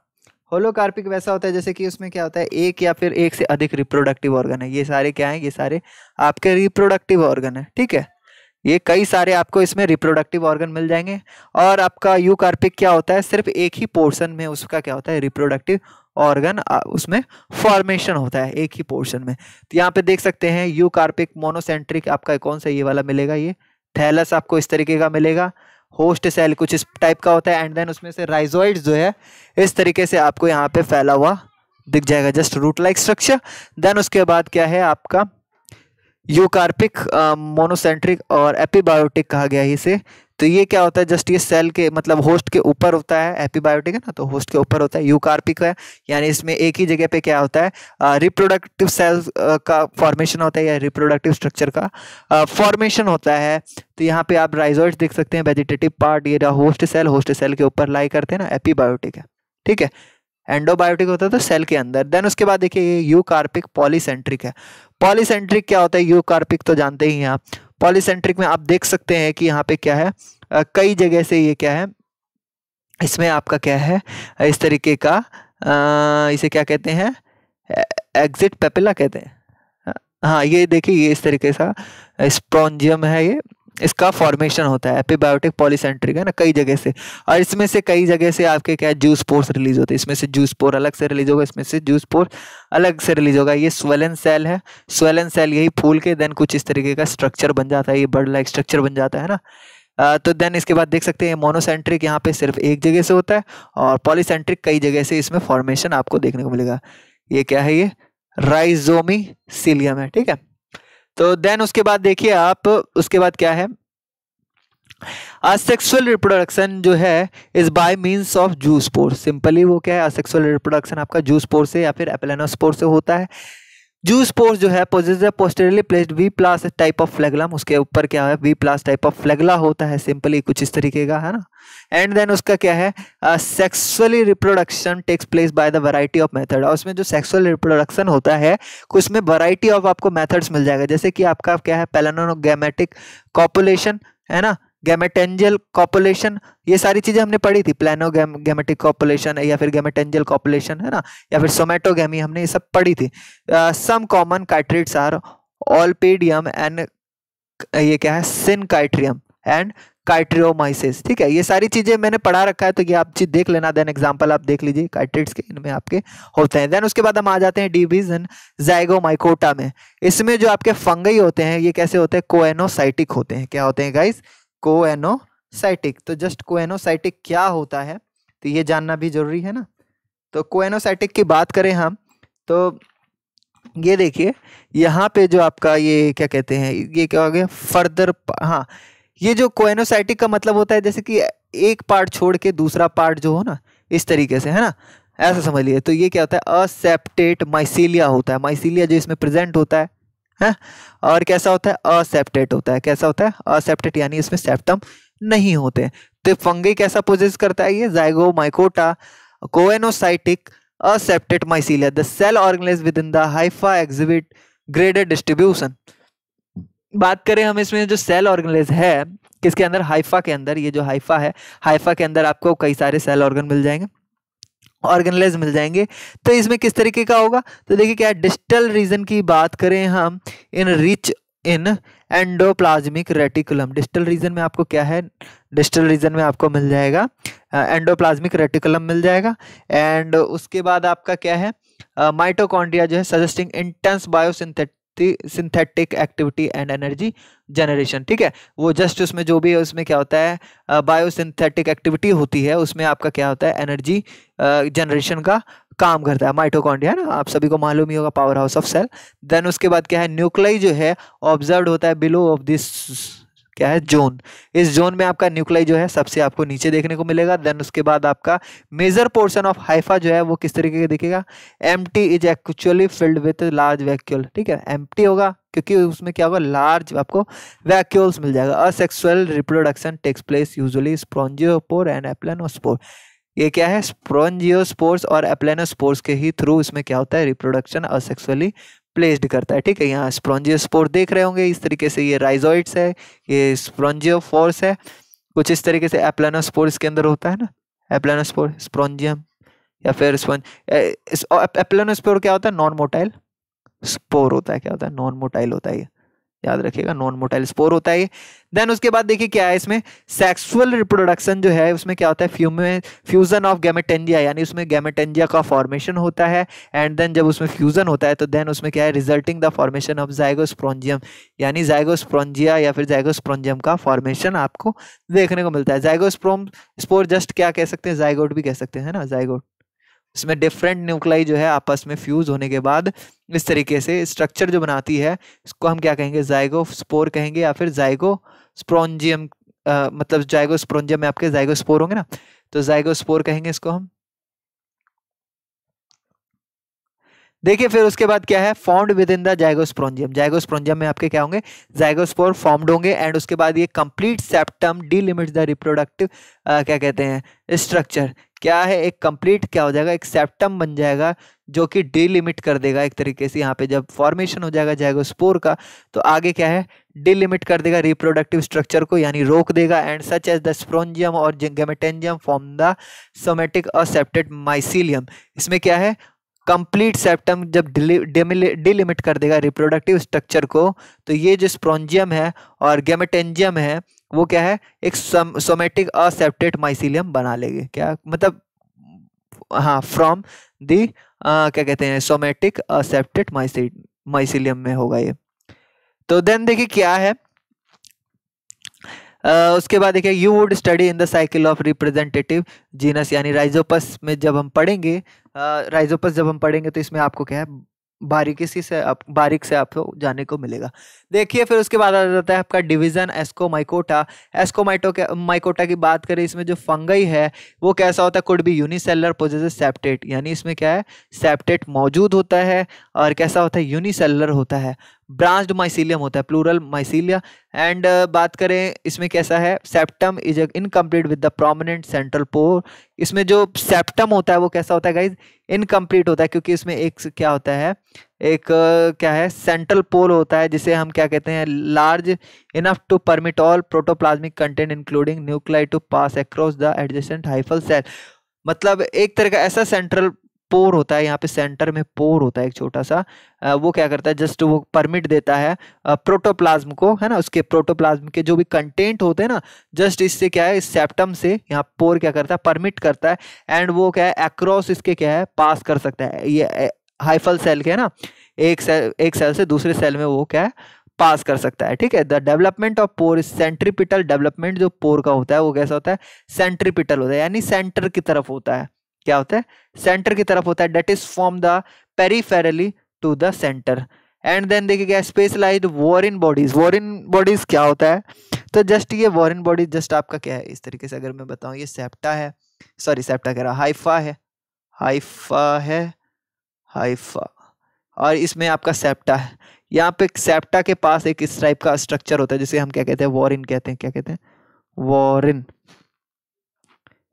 होलोकार्पिक वैसा होता है जैसे कि उसमें क्या होता है एक या फिर एक से अधिक रिप्रोडक्टिव ऑर्गन है ये सारे क्या है ये सारे आपके रिप्रोडक्टिव ऑर्गन है ठीक है ये कई सारे आपको इसमें रिप्रोडक्टिव ऑर्गन मिल जाएंगे और आपका कार्पिक क्या होता है सिर्फ एक ही पोर्शन में उसका क्या होता है रिप्रोडक्टिव ऑर्गन उसमें फॉर्मेशन होता है एक ही पोर्शन में तो यहाँ पे देख सकते हैं यू कार्पिक मोनोसेंट्रिक आपका कौन सा ये वाला मिलेगा ये थैलस आपको इस तरीके का मिलेगा होस्ट सेल कुछ इस टाइप का होता है एंड देन उसमें से राइजोइड जो है इस तरीके से आपको यहाँ पे फैला हुआ दिख जाएगा just root like structure then उसके बाद क्या है आपका यूकार्पिक मोनोसेंट्रिक और एपीबायोटिक कहा गया है इसे तो ये क्या होता है जस्ट ये सेल के मतलब होस्ट के ऊपर होता है एपीबायोटिक है ना तो होस्ट के ऊपर होता है यूकार्पिक है यानी इसमें एक ही जगह पे क्या होता है रिप्रोडक्टिव सेल का फॉर्मेशन होता है या रिप्रोडक्टिव स्ट्रक्चर का फॉर्मेशन होता है तो यहाँ पे आप राइजोइड देख सकते हैं वेजिटेटिव पार्ट ये होस्ट सेल होस्ट सेल के ऊपर लाई करते हैं ना एपीबायोटिक है ठीक है एंडोबायोटिक होता है तो सेल के अंदर देन उसके बाद देखिए ये कार्पिक पॉलीसेंट्रिक है पॉलीसेंट्रिक क्या होता है यू कार्पिक तो जानते ही हैं आप पॉलीसेंट्रिक में आप देख सकते हैं कि यहाँ पे क्या है आ, कई जगह से ये क्या है इसमें आपका क्या है इस तरीके का आ, इसे क्या कहते हैं एग्जिट पेपिला कहते हैं हाँ ये देखिए ये इस तरीके सा स्प्रॉन्जियम है ये इसका फॉर्मेशन होता है एपीबायोटिक पॉलीसेंट्रिक है ना कई जगह से और इसमें से कई जगह से आपके क्या जूस पोर्स रिलीज होते हैं इसमें से जूस पोर अलग से रिलीज होगा इसमें से जूस पोर अलग से रिलीज होगा ये स्वेलन सेल है स्वेलन सेल यही फूल के देन कुछ इस तरीके का स्ट्रक्चर बन जाता है ये बर्ड लाइक स्ट्रक्चर बन जाता है ना तो देन इसके बाद देख सकते हैं मोनोसेंट्रिक यहाँ पे सिर्फ एक जगह से होता है और पॉलीसेंट्रिक कई जगह से इसमें फॉर्मेशन आपको देखने को मिलेगा ये क्या है ये राइजोमी सिलियम है ठीक है तो देन उसके बाद देखिए आप उसके बाद क्या है असेक्सुअल रिप्रोडक्शन जो है is by means of zoospore simply वो क्या है असेक्सुअल रिप्रोडक्शन आपका जूस पोर से या फिर एपेलेनोस्पोर से होता है जू स्पोर्स जो है possess posteriorly placed whiplash type of flagellum उसके ऊपर क्या है whiplash type of flagella होता है सिंपली कुछ इस तरीके का है ना एंड देन उसका क्या है sexually reproduction takes place by the variety of method और उसमें जो सेक्सुअल रिप्रोडक्शन होता है उसमें वराइटी ऑफ आपको मेथड्स मिल जाएगा जैसे कि आपका क्या है पेलानोगेमेटिक कॉपुलेशन है ना गैमेटेंजल कॉपुलेशन ये सारी चीज़ें हमने पढ़ी थी प्लानो गैमेटिक कॉपुलेशन या फिर गैमेटेंजल कॉपुलेशन है ना या फिर सोमेटोगी हमने ये सब पढ़ी थी some common chytrids are Olpidium and ये क्या है सिनकाइट्रियम एंड काइट्रियोमाइसिस ठीक है ये सारी चीज़ें मैंने पढ़ा रखा है तो ये आप चीज़ देख लेना देन एग्जांपल आप देख लीजिए काइट्रेट्स के इनमें आपके होते हैं देन उसके बाद हम आ जाते हैं डिविजन जाइगोमाइकोटा में इसमें जो आपके फंगई होते हैं ये कैसे होते हैं कोएनोसाइटिक होते हैं क्या होते हैं गाइस कोएनोसाइटिक तो जस्ट कोएनोसाइटिक क्या होता है तो ये जानना भी जरूरी है ना तो कोएनोसाइटिक की बात करें हम तो ये देखिए यहाँ पे जो आपका ये क्या कहते हैं ये क्या हो गया फर्दर हाँ ये जो कोएनोसाइटिक का मतलब होता है जैसे कि एक पार्ट छोड़ के दूसरा पार्ट जो हो ना इस तरीके से है ना ऐसा समझ लिए तो ये क्या होता है असेप्टेट माइसीलिया होता है माइसीलिया जो इसमें प्रेजेंट होता है है और कैसा होता है असेप्टेट होता है कैसा होता है असेप्टेट यानी इसमें सेप्टम नहीं होते तो फंगी कैसा पोजेस करता है ये Zygomycota coenocytic aseptate mycelia the cell organise within the hypha exhibit graded distribution बात करें हम इसमें जो सेल ऑर्गेनाइज है किसके अंदर हाइफा के अंदर ये जो हाइफा है हाइफा के अंदर आपको कई सारे सेल ऑर्गन मिल जाएंगे ऑर्गेनाइज मिल जाएंगे तो इसमें किस तरीके का होगा तो देखिए क्या डिजिटल रीजन की बात करें हम in rich in endoplasmic reticulum digital region में आपको क्या है डिजिटल रीजन में आपको मिल जाएगा एंडोप्लाज्मिक रेटिकुलम मिल जाएगा एंड उसके बाद आपका क्या है माइटोकॉन्ड्रिया जो है suggesting intense biosynthetic synthetic activity and energy generation ठीक है वो जस्ट उसमें जो भी है उसमें क्या होता है बायोसिंथेटिक एक्टिविटी होती है उसमें आपका क्या होता है एनर्जी जनरेशन का काम करता है माइटोकॉन्ड्रिया ना आप सभी को मालूम ही होगा powerhouse of cell then उसके बाद क्या है न्यूक्लाई जो है ऑब्जर्व होता है बिलो ऑफ दिस क्या है जोन इस जोन में आपका न्यूक्लाई जो है सबसे आपको नीचे देखने को मिलेगा देन उसके बाद आपका मेजर पोर्शन ऑफ हाइफा जो है वो किस तरीके का दिखेगा M T is actually filled with large vacuole ठीक है एम टी होगा क्योंकि उसमें क्या होगा लार्ज आपको वैक्यूल्स मिल जाएगा asexual reproduction takes place usually sporangiospore and aplanospore ये क्या है स्प्रॉन्जियोस्पोर्स और एप्लेनोस्पोर्स के ही थ्रू इसमें क्या होता है रिप्रोडक्शन असेक्सुअली प्लेस्ड करता है ठीक है यहाँ स्प्रॉन्जियो स्पोर देख रहे होंगे इस तरीके से ये राइजोइड्स है ये फोर्स है कुछ इस तरीके से एप्लानोस्पोर इसके अंदर होता है ना एप्लानोस्पोर स्प्रॉन्जियम या फिर एप्लानोस्पोर क्या होता है नॉन मोटाइल स्पोर होता है क्या होता है नॉन मोटाइल होता है ये याद रखिएगा नॉन मोटाइल स्पोर होता है देन उसके बाद देखिए क्या है इसमें सेक्सुअल रिप्रोडक्शन जो है उसमें क्या होता है फ्यूमे फ्यूजन ऑफ गैमेटेंजिया यानी उसमें गैमेटेंजिया का फॉर्मेशन होता है एंड देन जब उसमें फ्यूजन होता है तो देन उसमें क्या है resulting the formation of zygosporangium यानी जाइगोस्प्रोंजिया या फिर जाइगोस्प्रोंजियम का फॉर्मेशन आपको देखने को मिलता है जाइगोस्प्रोम स्पोर जस्ट क्या कह सकते हैं जाइगोट भी कह सकते हैं ना जाइगोट इसमें डिफरेंट न्यूक्लाई जो है आपस में फ्यूज होने के बाद इस तरीके से स्ट्रक्चर जो बनाती है इसको हम क्या कहेंगे जाइगो स्पोर कहेंगे या फिर जाइगो स्प्रोंजियम मतलब जाइगो स्प्रोंजियम में आपके जाइगो स्पोर होंगे ना तो जाइगो स्पोर कहेंगे इसको हम देखिए फिर उसके बाद क्या है formed within the zygosporangium zygosporangium में आपके क्या होंगे जाइगोस्पोर फॉर्म्ड होंगे एंड उसके बाद ये complete septum delimits the reproductive क्या कहते हैं स्ट्रक्चर क्या है एक कंप्लीट क्या हो जाएगा एक सेप्टम बन जाएगा जो कि डिलिमिट कर देगा एक तरीके से यहाँ पे जब फॉर्मेशन हो जाएगा जाएगा स्पोर का तो आगे क्या है डिलिमिट कर देगा रिप्रोडक्टिव स्ट्रक्चर को यानी रोक देगा and such as the sporangium और gametangium form the somatic aseptate mycelium इसमें क्या है कंप्लीट सेप्टम जब डिलिमिट कर देगा रिप्रोडक्टिव स्ट्रक्चर को तो ये जो स्प्रोंजियम है और गेमेटेंजियम है वो क्या है एक सोमेटिक असेप्टेट माइसिलियम बना लेंगे क्या मतलब हाँ फ्रॉम दी क्या कहते हैं सोमेटिक असेप्टेट माइसिलियम में होगा ये तो देन देखिए क्या है Uh, उसके बाद देखिए you would study in the cycle of representative genus यानी राइजोपस में जब हम पढ़ेंगे uh, राइजोपस जब हम पढ़ेंगे तो इसमें आपको क्या है बारीकी से आप बारीक से आपको जाने को मिलेगा देखिए फिर उसके बाद आ जाता है आपका डिवीज़न एस्कोमाइकोटा एस्कोमाइटो के माइकोटा की बात करें इसमें जो फंगई है वो कैसा होता है could be unicellular possess septate यानी इसमें क्या है सेप्टेट मौजूद होता है और कैसा होता है यूनिसेलर होता है ब्रांच्ड माइसिलियम होता है प्लूरल माइसिलिया एंड बात करें इसमें कैसा है septum is incomplete with the prominent central pore इसमें जो सेप्टम होता है वो कैसा होता है गाइज इनकम्प्लीट होता है क्योंकि इसमें एक क्या होता है एक uh, क्या है सेंट्रल पोल होता है जिसे हम क्या कहते हैं large enough to permit all protoplasmic content including nuclei to pass across the adjacent hyphal cell मतलब एक तरह का ऐसा सेंट्रल पोर होता है यहाँ पे सेंटर में पोर होता है एक छोटा सा वो क्या करता है जस्ट वो परमिट देता है प्रोटोप्लाज्म को है ना उसके प्रोटोप्लाज्म के जो भी कंटेंट होते हैं ना जस्ट इससे क्या है इस सेप्टम से यहाँ पोर क्या करता है परमिट करता है एंड वो क्या है एक्रॉस इसके क्या है पास कर सकता है ये हाइफल सेल के है ना एक सेल एक सेल से दूसरे सेल में वो क्या है पास कर सकता है ठीक है the development of pore centripetal development जो पोर का होता है वो कैसा होता है सेंट्रीपिटल होता है यानी सेंटर की तरफ होता है क्या होता है सेंटर की तरफ होता है that is from the peripherally to the centre and then देखिए क्या specialise Woronin bodies Woronin bodies क्या होता है तो जस्ट ये वॉरिन बॉडीज जस्ट आपका क्या है इस तरीके से अगर मैं बताऊँ ये सेप्टा है सॉरी सेप्टा कह रहा हाइफा है हाइफा है हाइफा और इसमें आपका सेप्टा है यहाँ पे सेप्टा के पास एक इस टाइप का स्ट्रक्चर होता है जिसे हम क्या कहते हैं वॉरिन कहते हैं क्या कहते हैं वॉरिन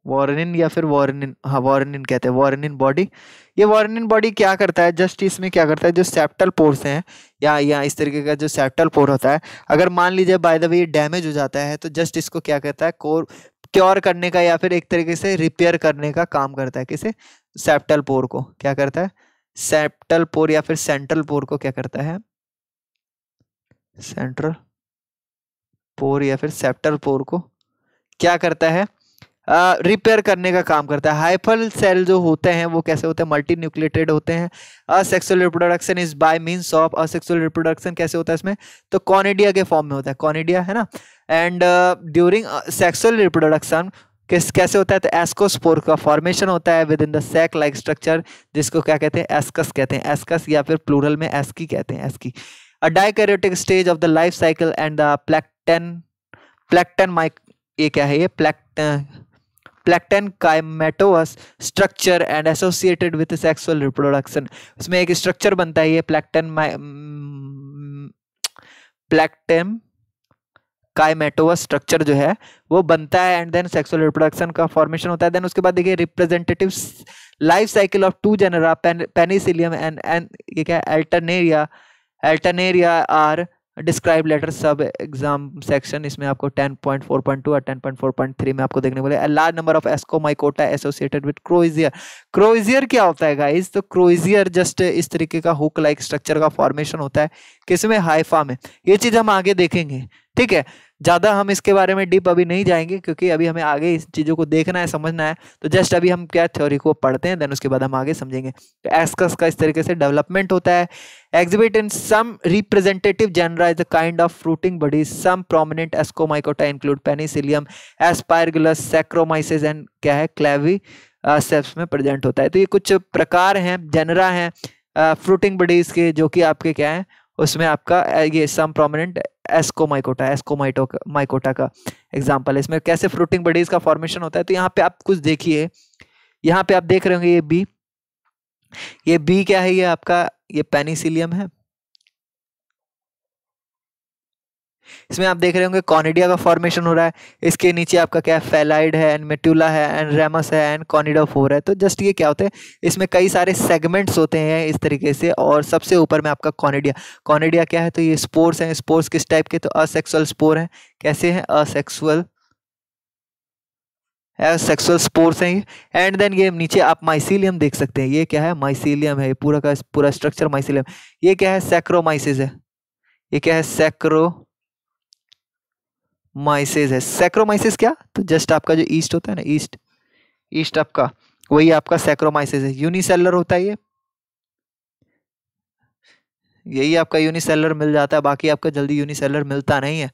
वॉर्निन या फिर वॉर्निन हाँ वॉर्निन कहते हैं वॉर्निन बॉडी ये वॉर्निन बॉडी क्या करता है जस्ट इसमें क्या करता है जो सेप्टल पोर्स हैं या या इस तरीके का जो सेप्टल पोर होता है अगर मान लीजिए बाय द वे ये डैमेज हो जाता है तो जस्ट इसको क्या करता है कोर क्योर करने का या फिर एक तरीके से रिपेयर करने का काम करता है किसे सेप्टल पोर को क्या करता है सेप्टल पोर या फिर सेंट्रल पोर को क्या करता है सेंट्रल पोर या फिर सेप्टल पोर को क्या करता है रिपेयर करने का काम करता है हाइफल सेल जो होते हैं वो कैसे होते हैं मल्टी न्यूक्लेटेड होते हैं asexual reproduction is by means of asexual reproduction कैसे होता है इसमें तो कॉनिडिया के फॉर्म में होता है कॉनिडिया है ना एंड ड्यूरिंग सेक्सुअल रिप्रोडक्शन किस कैसे होता है तो एस्कोस्पोर का फॉर्मेशन होता है within the sac like structure जिसको क्या कहते हैं एस्कस कहते हैं एस्कस या फिर प्लूरल में एस्की कहते हैं asci a dikaryotic stage of the life cycle and the प्लैक्टन प्लैक्टन माइक ये क्या है ये प्लैक्ट plectenchymatous structure and associated with sexual reproduction उसमें एक स्ट्रक्चर बनता है ये प्लेक्टन प्लेक्टम काइमेटोवस स्ट्रक्चर जो है वो बनता है एंड देन सेक्सुअल रिप्रोडक्शन का फॉर्मेशन होता है देन उसके बाद देखिए representative life cycle of two genera Penicillium and and ये क्या है Alternaria Alternaria are describe later सब एग्जाम सेक्शन इसमें आपको ten point four point two और ten point four point three में आपको देखने को मिलेगा large number of Ascomycota associated with crozier crozier क्या होता है गाइज तो क्रोइजियर जस्ट इस तरीके का हुक लाइक स्ट्रक्चर का फॉर्मेशन होता है किसमें हाइफा में ये चीज़ हम आगे देखेंगे ठीक है ज़्यादा हम इसके बारे में डीप अभी नहीं जाएंगे क्योंकि अभी हमें आगे इस चीज़ों को देखना है समझना है तो जस्ट अभी हम क्या थ्योरी को पढ़ते हैं देन उसके बाद हम आगे समझेंगे तो एक्सकस का इस तरीके से डेवलपमेंट होता है exhibit in some representative genera is a kind of fruiting bodies some prominent Ascomycota include Penicillium Aspergillus Saccharomyces and क्या है क्लेवी सेप्स uh, में प्रेजेंट होता है तो ये कुछ प्रकार हैं जनरा हैं फ्रूटिंग uh, बडीज के जो कि आपके क्या हैं उसमें आपका ये some prominent Ascomycota Ascomycota का एग्जाम्पल है इसमें कैसे फ्रूटिंग बडीज का फॉर्मेशन होता है तो यहाँ पे आप कुछ देखिए यहाँ पे आप देख रहे होंगे ये बी ये बी क्या है ये आपका ये पेनिसिलियम है इसमें आप देख रहे होंगे कॉनिडिया का फॉर्मेशन हो रहा है इसके नीचे आपका क्या फेलाइड है एंड मेट्यूला है एंड रेमस है एंड कॉनिडा फोर है तो जस्ट ये क्या होते हैं इसमें कई सारे सेगमेंट्स होते हैं इस तरीके से और सबसे ऊपर में आपका कॉनिडिया कॉनिडिया क्या है तो ये स्पोर्स हैं स्पोर्स किस टाइप के तो असेक्सुअल स्पोर हैं कैसे हैं असेक्सुअल सेक्सुअल स्पोर्स हैं ये एंड देन ये नीचे आप माइसीलियम देख सकते हैं ये क्या है माइसीलियम है ये पूरा का पूरा स्ट्रक्चर माइसीलियम ये क्या है सेक्रोमाइसिस है ये क्या है सेक्रो माइसेज है सैक्रोमाइसिस क्या तो जस्ट आपका जो ईस्ट होता है ना ईस्ट ईस्ट आपका वही आपका सैक्रोमाइसिस है यूनिसेलर होता है ये यही आपका यूनिसेलर मिल जाता है बाकी आपका जल्दी यूनिसेलर मिलता नहीं है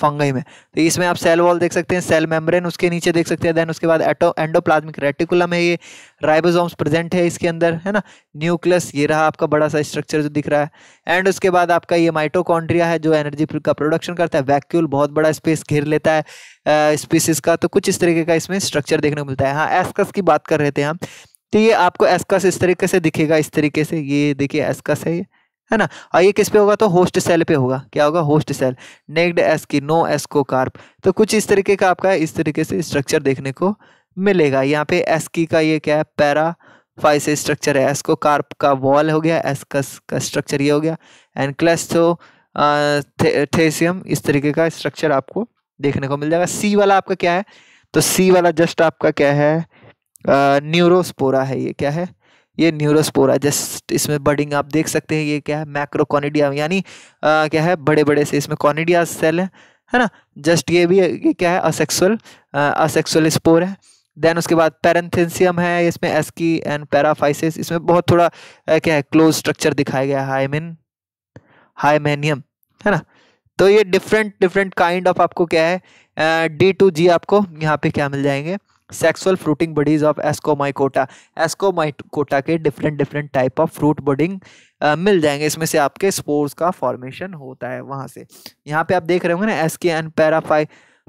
फंगई में तो इसमें आप सेल वॉल देख सकते हैं सेल मेम्ब्रेन उसके नीचे देख सकते हैं देन उसके बाद एटो एंडोप्लाज्मिक रेटिकुलम है ये राइबोसोम्स प्रेजेंट है इसके अंदर है ना न्यूक्लियस ये रहा आपका बड़ा सा स्ट्रक्चर जो दिख रहा है एंड उसके बाद आपका ये माइटोकॉन्ड्रिया है जो एनर्जी का प्रोडक्शन करता है वैक्यूल बहुत बड़ा स्पेस घेर लेता है स्पीसीज का तो कुछ इस तरीके का इसमें स्ट्रक्चर देखने को मिलता है हाँ एस्कस की बात कर रहे थे हम तो ये आपको एस्कस इस तरीके से दिखेगा इस तरीके से ये देखिए एस्कस है ये है ना और ये किस पे होगा तो होस्ट सेल पे होगा क्या होगा host cell naked asci no ascocarp तो कुछ इस तरीके का आपका इस तरीके से स्ट्रक्चर देखने को मिलेगा यहाँ पे एस की का ये क्या है पैरा फाइव से स्ट्रक्चर है एस को कार्प का वॉल हो गया एस का, का स्ट्रक्चर ये हो गया एंड क्लस थे, थेसियम इस तरीके का स्ट्रक्चर आपको देखने को मिल जाएगा सी वाला आपका क्या है तो सी वाला जस्ट आपका क्या है न्यूरोस्पोरा है ये क्या है ये न्यूरोस्पोरा जस्ट इसमें बडिंग आप देख सकते हैं ये क्या है मैक्रोकॉनिडिया यानी क्या है बड़े बड़े से इसमें कॉनिडिया सेल है है ना जस्ट ये भी ये क्या है असेक्सुअल असेक्सुअल स्पोर है देन उसके बाद पेरेंथेसियम है इसमें एसकी एंड पैराफाइसिस इसमें बहुत थोड़ा क्या है क्लोज स्ट्रक्चर दिखाया गया है हाईमिन हाईमेनियम है ना तो ये डिफरेंट डिफरेंट काइंड ऑफ आपको क्या है डी टू जी आपको यहाँ पे क्या मिल जाएंगे sexual fruiting bodies of Ascomycota Ascomycota के different different type of fruit budding मिल जाएंगे इसमें से आपके स्पोर्स का फॉर्मेशन होता है वहाँ से यहाँ पे आप देख रहे होंगे ना एस के एन पैराफाई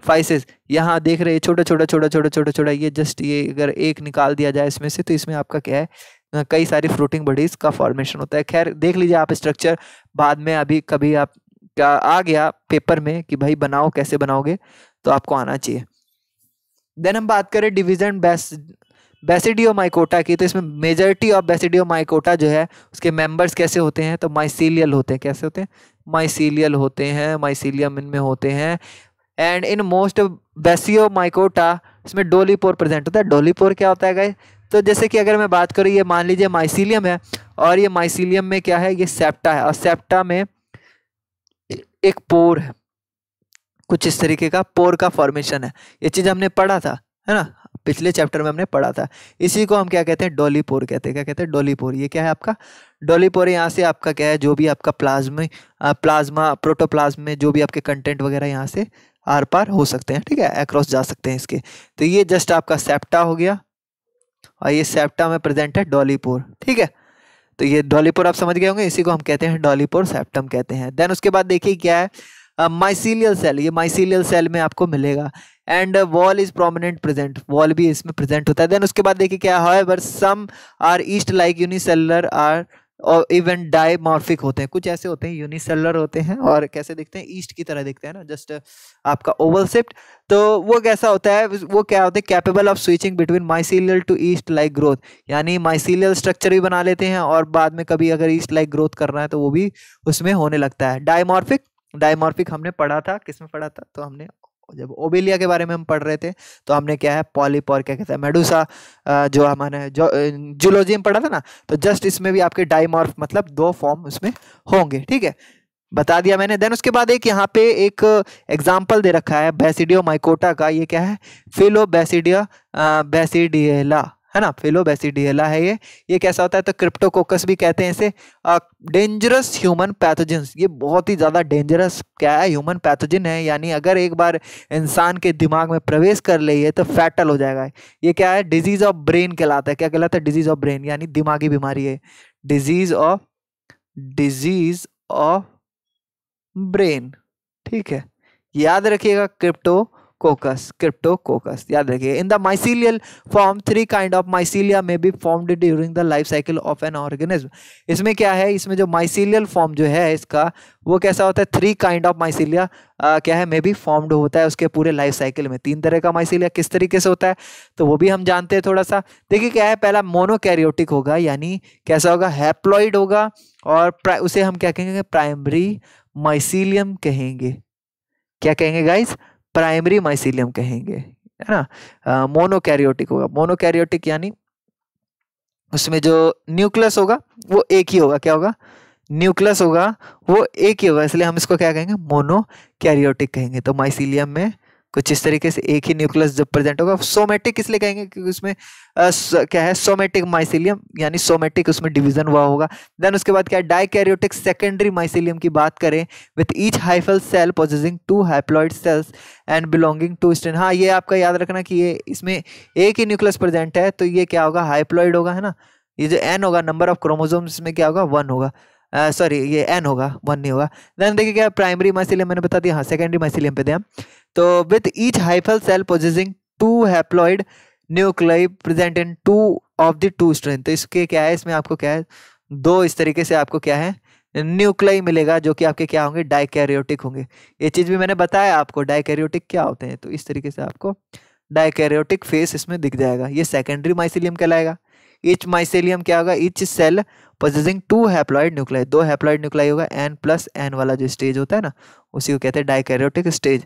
फाइसिस यहाँ देख रहे हैं छोटा छोटा छोटा छोटा छोटा छोटा ये जस्ट ये अगर एक निकाल दिया जाए इसमें से तो इसमें आपका क्या है कई सारी फ्रूटिंग बडीज का फॉर्मेशन होता है खैर देख लीजिए आप स्ट्रक्चर बाद में अभी कभी आप क्या आ गया पेपर में कि भाई बनाओ कैसे बनाओगे तो आपको आना चाहिए देन हम बात करें डिवीजन बेस बेसिडियो माइकोटा की तो इसमें मेजोरिटी ऑफ बेसिडियो माइकोटा जो है उसके मेंबर्स कैसे होते हैं तो माइसीलियल होते हैं कैसे होते हैं माइसीलियल होते हैं माइसीलियम इनमें होते हैं and in most Basidiomycota इसमें डोलीपोर प्रेजेंट होता है डोलीपोर क्या होता है गाइस तो जैसे कि अगर मैं बात करूँ ये मान लीजिए माइसीलियम है और ये माइसीलियम में क्या है ये सेप्टा है और सेप्टा में एक पोर है कुछ इस तरीके का पोर का फॉर्मेशन है ये चीज़ हमने पढ़ा था है ना पिछले चैप्टर में हमने पढ़ा था इसी को हम क्या कहते हैं डोली पोर कहते हैं क्या कहते हैं डोली पोर ये क्या है आपका डोली पोर यहाँ से आपका क्या है जो भी आपका प्लाज्मा प्लाज्मा प्रोटोप्लाज्म में जो भी आपके कंटेंट वगैरह यहाँ से आर पार हो सकते हैं ठीक है एक्रॉस जा सकते हैं इसके तो ये जस्ट आपका सेप्टा हो गया और ये सेप्टा में प्रेजेंट है डॉलीपोर ठीक है तो ये डॉलीपोर आप समझ गए होंगे इसी को हम कहते हैं डॉलीपोर सेप्टम कहते हैं देन उसके बाद देखिए क्या है माइसीलियल सेल ये माइसीलियल सेल में आपको मिलेगा and wall is prominent present wall भी इसमें प्रेजेंट होता है देन उसके बाद देखिए क्या है but some are yeast like unicellular are और इवन डायमॉर्फिक होते हैं कुछ ऐसे होते हैं यूनिसेलर होते हैं और कैसे दिखते हैं ईस्ट की तरह दिखते हैं ना जस्ट आपका ओवल सेप्ट तो वो कैसा होता है वो क्या होता है capable of switching between mycelial to yeast like growth यानी माइसीलियल स्ट्रक्चर भी बना लेते हैं और बाद में कभी अगर ईस्ट लाइक ग्रोथ करना है तो वो भी उसमें होने लगता है डायमॉर्फिक डायमॉर्फिक हमने पढ़ा था किसमें पढ़ा था तो हमने जब ओबेलिया के बारे में हम पढ़ रहे थे तो हमने क्या है पॉलिप और क्या कहते हैं मेडूसा जो हमारे जो जूलॉजी में पढ़ा था ना तो जस्ट इसमें भी आपके डाइमॉर्फ मतलब दो फॉर्म उसमें होंगे ठीक है बता दिया मैंने देन उसके बाद एक यहाँ पे एक एग्जाम्पल दे रखा है बेसिडियो माइकोटा का ये क्या है फिलो बेसिडिया बेसिडियला है ना फिलोबेसिडियला है ये ये कैसा होता है तो क्रिप्टोकोकस भी कहते हैं इसे डेंजरस ह्यूमन पैथोजेंस ये बहुत ही ज़्यादा डेंजरस क्या है ह्यूमन पैथोजिन है यानी अगर एक बार इंसान के दिमाग में प्रवेश कर ले ये तो फैटल हो जाएगा ये क्या है डिजीज़ ऑफ ब्रेन कहलाता है क्या कहलाता है डिजीज़ ऑफ ब्रेन यानी दिमागी बीमारी है disease of disease of brain ठीक है याद रखिएगा क्रिप्टो क्रिप्टो कोकस याद रखिए in the mycelial form three kind of mycelia may be formed during the life cycle of an organism इसमें क्या है इसमें जो mycelial फॉर्म जो है इसका वो कैसा होता है थ्री काइंड ऑफ mycelia क्या है मे बी फॉर्म्ड होता है उसके पूरे लाइफ साइकिल में तीन तरह का माइसिलिया किस तरीके से होता है तो वो भी हम जानते हैं थोड़ा सा देखिए क्या है पहला मोनोकैरियोटिक होगा यानी कैसा होगा हैप्लॉइड होगा और उसे हम क्या कहेंगे प्राइमरी माइसिलियम कहेंगे क्या कहेंगे गाइस प्राइमरी माइसिलियम कहेंगे है ना मोनोकैरियोटिक होगा मोनोकैरियोटिक यानी उसमें जो न्यूक्लियस होगा वो एक ही होगा क्या होगा न्यूक्लियस होगा वो एक ही होगा इसलिए हम इसको क्या कहेंगे मोनो कैरियोटिक कहेंगे तो माइसिलियम में कुछ इस तरीके से एक ही न्यूक्लियस जब प्रेजेंट होगा सोमेटिक इसलिए कहेंगे क्योंकि उसमें आ, स, क्या है सोमेटिक माइसिलियम यानी सोमेटिक उसमें डिवीजन हुआ होगा देन उसके बाद क्या है डाइकैरियोटिक सेकेंडरी माइसिलियम की बात करें with each hyphal cell possessing two haploid cells and belonging to strain हाँ ये आपका याद रखना कि ये इसमें एक ही न्यूक्लियस प्रेजेंट है तो ये क्या होगा हाइप्लॉइड होगा है ना ये जो एन होगा नंबर ऑफ क्रोमोजोम्स में क्या होगा वन होगा सॉरी ये एन होगा वन नहीं होगा देन देखिए क्या प्राइमरी माइसिलियम मैंने बता दिया हाँ सेकेंडरी माइसिलियम पे दें तो with each hyphal cell possessing two haploid nuclei present in two of the two strains तो इसके क्या है इसमें आपको क्या है दो इस तरीके से आपको क्या है न्यूक्लाई मिलेगा जो कि आपके क्या होंगे डाइकैरियोटिक होंगे ये चीज़ भी मैंने बताया आपको डाइकैरियोटिक क्या होते हैं तो इस तरीके से आपको डाइकैरियोटिक फेस इसमें दिख जाएगा ये सेकेंडरी माइसिलियम कहलाएगा इच माइसेलियम क्या होगा each cell possessing two haploid nuclei दो हैप्लॉइड न्यूक्लाई होगा एन प्लस एन वाला जो स्टेज होता है ना उसी को कहते हैं डाइकैरियोटिक स्टेज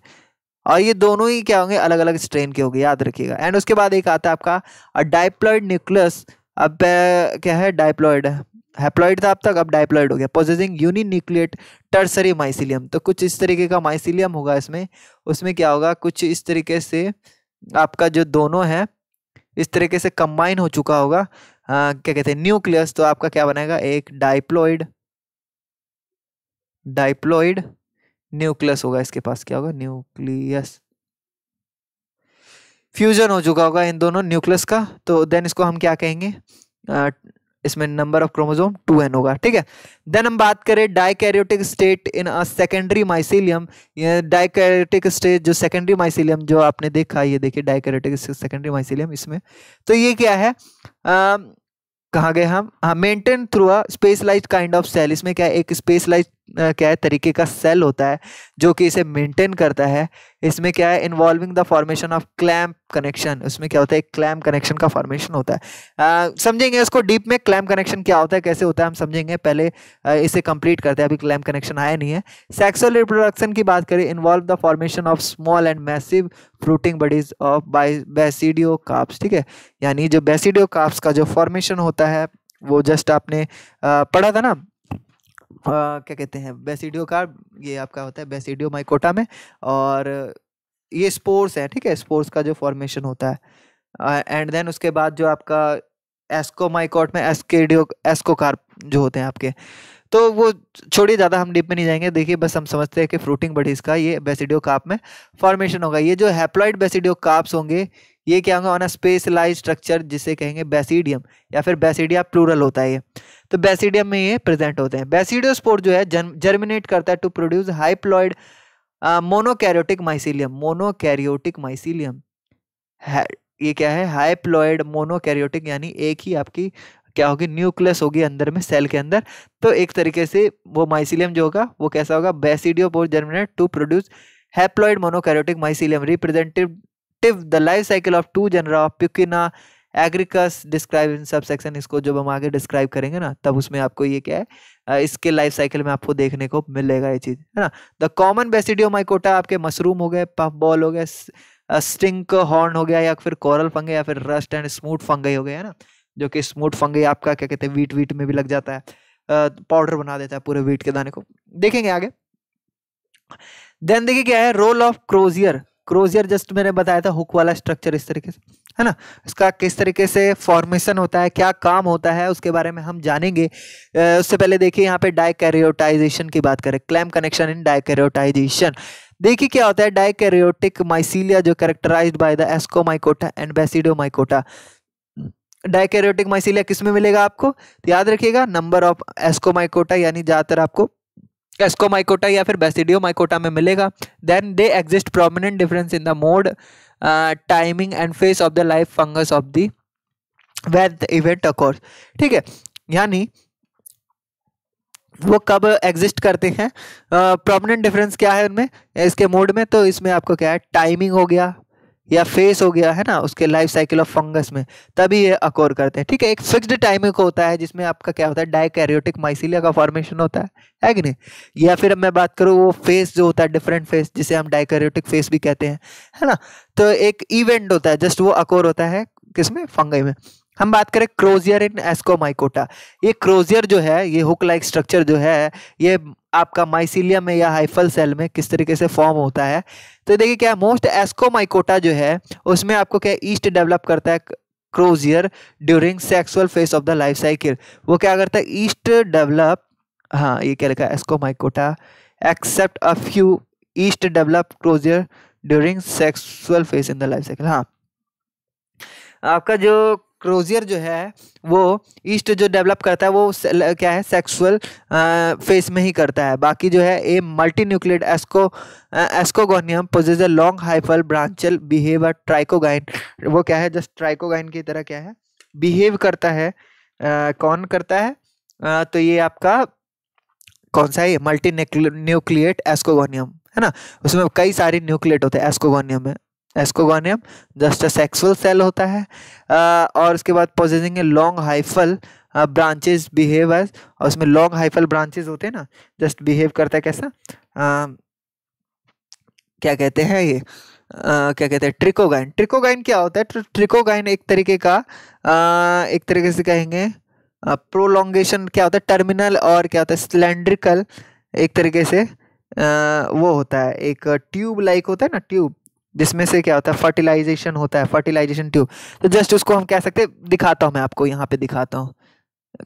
और ये दोनों ही क्या होंगे अलग अलग स्ट्रेन के होंगे याद रखिएगा एंड उसके बाद एक आता है आपका डाइप्लॉइड न्यूक्लियस अब क्या है डाइप्लॉइड हैप्लॉइड था अब तक अब डाइप्लॉइड हो गया यूनि यूनिन्यूक्लिएट टर्सरी माइसिलियम तो कुछ इस तरीके का माइसिलियम होगा इसमें उसमें क्या होगा कुछ इस तरीके से आपका जो दोनों है इस तरीके से कंबाइन हो चुका होगा आ, हाँ, क्या कहते हैं न्यूक्लियस तो आपका क्या बनेगा एक डाइप्लोइड डाइप्लोइड न्यूक्लियस होगा इसके पास क्या होगा न्यूक्लियस फ्यूजन हो चुका होगा इन दोनों न्यूक्लियस का तो देन इसको हम क्या कहेंगे इसमें number of chromosome two N होगा ठीक है देन हम बात करें dikaryotic state in a secondary mycelium dikaryotic state जो सेकेंडरी माइसिलियम जो आपने देखा ये देखिए डाइकैरियोटिक सेकेंडरी माइसिलियम इसमें तो ये क्या है कहाँ गए हम हाँ maintain through a specialise kind of cell इसमें क्या है एक स्पेशलाइज क्या है तरीके का सेल होता है जो कि इसे मेंटेन करता है इसमें क्या है involving the formation of clamp connection उसमें क्या होता है क्लैम्प कनेक्शन का फॉर्मेशन होता है समझेंगे इसको डीप में क्लैम्प कनेक्शन क्या होता है कैसे होता है हम समझेंगे पहले आ, इसे कंप्लीट करते हैं अभी क्लैम्प कनेक्शन आया नहीं है सेक्सुअल रिप्रोडक्शन की बात करें involve the formation of small and massive fruiting bodies of by basidiocarps ठीक है यानी जो बेसिडियो काप्स का जो फॉर्मेशन होता है वो जस्ट आपने पढ़ा था ना आ, क्या कहते हैं बेसिडियो कार्ड ये आपका होता है बेसिडियो माइकोटा में और ये स्पोर्स है ठीक है स्पोर्स का जो फॉर्मेशन होता है एंड देन उसके बाद जो आपका माइकोट में एस्केडियो एस्कोकार्प जो होते हैं आपके तो वो छोटी ज़्यादा हम डीप में नहीं जाएंगे देखिए बस हम समझते हैं कि फ्रूटिंग बडीज़ का ये बेसिडियो काप में फॉर्मेशन होगा ये जो हैप्लॉइड बेसिडियो काप्स होंगे ये क्या होगा ऑन स्पेशलाइज स्ट्रक्चर जिसे कहेंगे बेसिडियम या फिर बेसिडिया प्लूरल होता है ये तो बेसिडियम में ये प्रेजेंट होते हैं बेसिडियोस्पोर जो है जर्मिनेट करता है to produce haploid monokaryotic mycelium monokaryotic mycelium ये क्या है हाइप्लॉइड मोनोकैरियोटिक यानी एक ही आपकी क्या होगी न्यूक्लियस होगी अंदर में सेल के अंदर तो एक तरीके से वो माइसिलियम जो होगा वो कैसा होगा basidiospore germinate to produce haploid monokaryotic mycelium representative active the life cycle of two genera Pucina Agaricus describe in subsection इसको जब हम आगे डिस्क्राइब करेंगे ना तब उसमें आपको ये क्या है इसके लाइफ साइकिल में आपको देखने को मिलेगा ये चीज़ है ना द कॉमन बेसिडियो माइकोटा आपके मशरूम हो गए पफ बॉल हो गए स्टिंक हॉर्न हो गया या फिर कोरल फंगे या फिर रस्ट एंड स्मूथ फंगे हो गए है ना जो कि स्मूथ फंगे आपका क्या कहते हैं वीट वीट में भी लग जाता है पाउडर बना देता है पूरे वीट के दाने को देखेंगे आगे देन देखिए क्या है role of crozier crozier just मैंने बताया था हुक वाला स्ट्रक्चर इस तरीके से है ना इसका किस तरीके से फॉर्मेशन होता है क्या काम होता है उसके बारे में हम जानेंगे उससे पहले देखिए यहाँ पे डाइकैरियोटाइजेशन की बात करें क्लैम कनेक्शन इन डाइकैरियोटाइजेशन देखिए क्या होता है डाइकैरियोटिक माइसीलिया जो characterize by the एस्को mycota and basidiomycota dikaryotic mycelia किस में मिलेगा आपको याद रखिएगा नंबर ऑफ एस्को माइकोटा यानी ज़्यादातर आपको एस्को माइकोटा या फिर बेसिडियो माइकोटा में मिलेगा then they exist prominent difference in the mode timing and phase of the life fungus of the wed the event occurs ठीक है यानी वो कब एग्जिस्ट करते हैं प्रोमिनेंट uh, डिफरेंस क्या है उनमें इसके मोड में तो इसमें आपको क्या है टाइमिंग हो गया या फेस हो गया है ना उसके लाइफ साइकिल ऑफ फंगस में तभी ये अकोर करते हैं ठीक है एक फिक्स्ड टाइमिंग होता है जिसमें आपका क्या होता है डायकैरियोटिक माइसिलिया का फॉर्मेशन होता है है कि नहीं या फिर मैं बात करूँ वो फेस जो होता है डिफरेंट फेस जिसे हम डायकैरियोटिक फेस भी कहते हैं है ना तो एक इवेंट होता है जस्ट वो अकोर होता है किसमें फंगई में हम बात करें क्रोजियर इन एस्कोमाइकोटा ये क्रोजियर जो है ये हुक लाइक स्ट्रक्चर जो है ये आपका माइसिलियम में या हाइफल सेल में किस तरीके से फॉर्म होता है तो देखिए क्या मोस्ट एस्कोमाइकोटा जो है उसमें आपको क्या ईस्ट डेवलप करता है crozier during sexual phase of the life cycle वो क्या करता है ईस्ट डेवलप हाँ ये क्या लिखा है ascomycota except a few yeast develop crozier during sexual phase in the life cycle हाँ आपका जो क्रोजियर जो है वो ईस्ट जो डेवलप करता है वो क्या है सेक्सुअल फेस में ही करता है बाकी जो है a multinucleate asco ascogonium possesses a long hyphal branch behave a trichogyne वो क्या है जस्ट ट्राइकोगाइन की तरह क्या है बिहेव करता है आ, कौन करता है आ, तो ये आपका कौन सा है मल्टी न्यूक्लिएट एस्कोगोनियम है ना उसमें कई सारे न्यूक्लिएट होते हैं एस्कोगोनियम में ascogonium just a sexual cell होता है और उसके बाद possessing a long hyphal branches behave as और उसमें लॉन्ग हाइफल ब्रांचेज होते हैं ना जस्ट बिहेव करता है कैसा आ, क्या कहते हैं ये क्या कहते हैं ट्रिकोगाइन ट्रिकोगाइन क्या होता है ट्रिकोगाइन एक तरीके का एक तरीके से कहेंगे प्रोलोंगेशन क्या होता है टर्मिनल और क्या होता है सिलेंड्रिकल एक तरीके से वो होता है एक ट्यूब लाइक होता है ना ट्यूब जिसमें से क्या होता है फर्टिलाइजेशन होता है फर्टिलाइजेशन ट्यूब तो जस्ट उसको हम कह सकते हैं दिखाता हूँ मैं आपको यहाँ पे दिखाता हूँ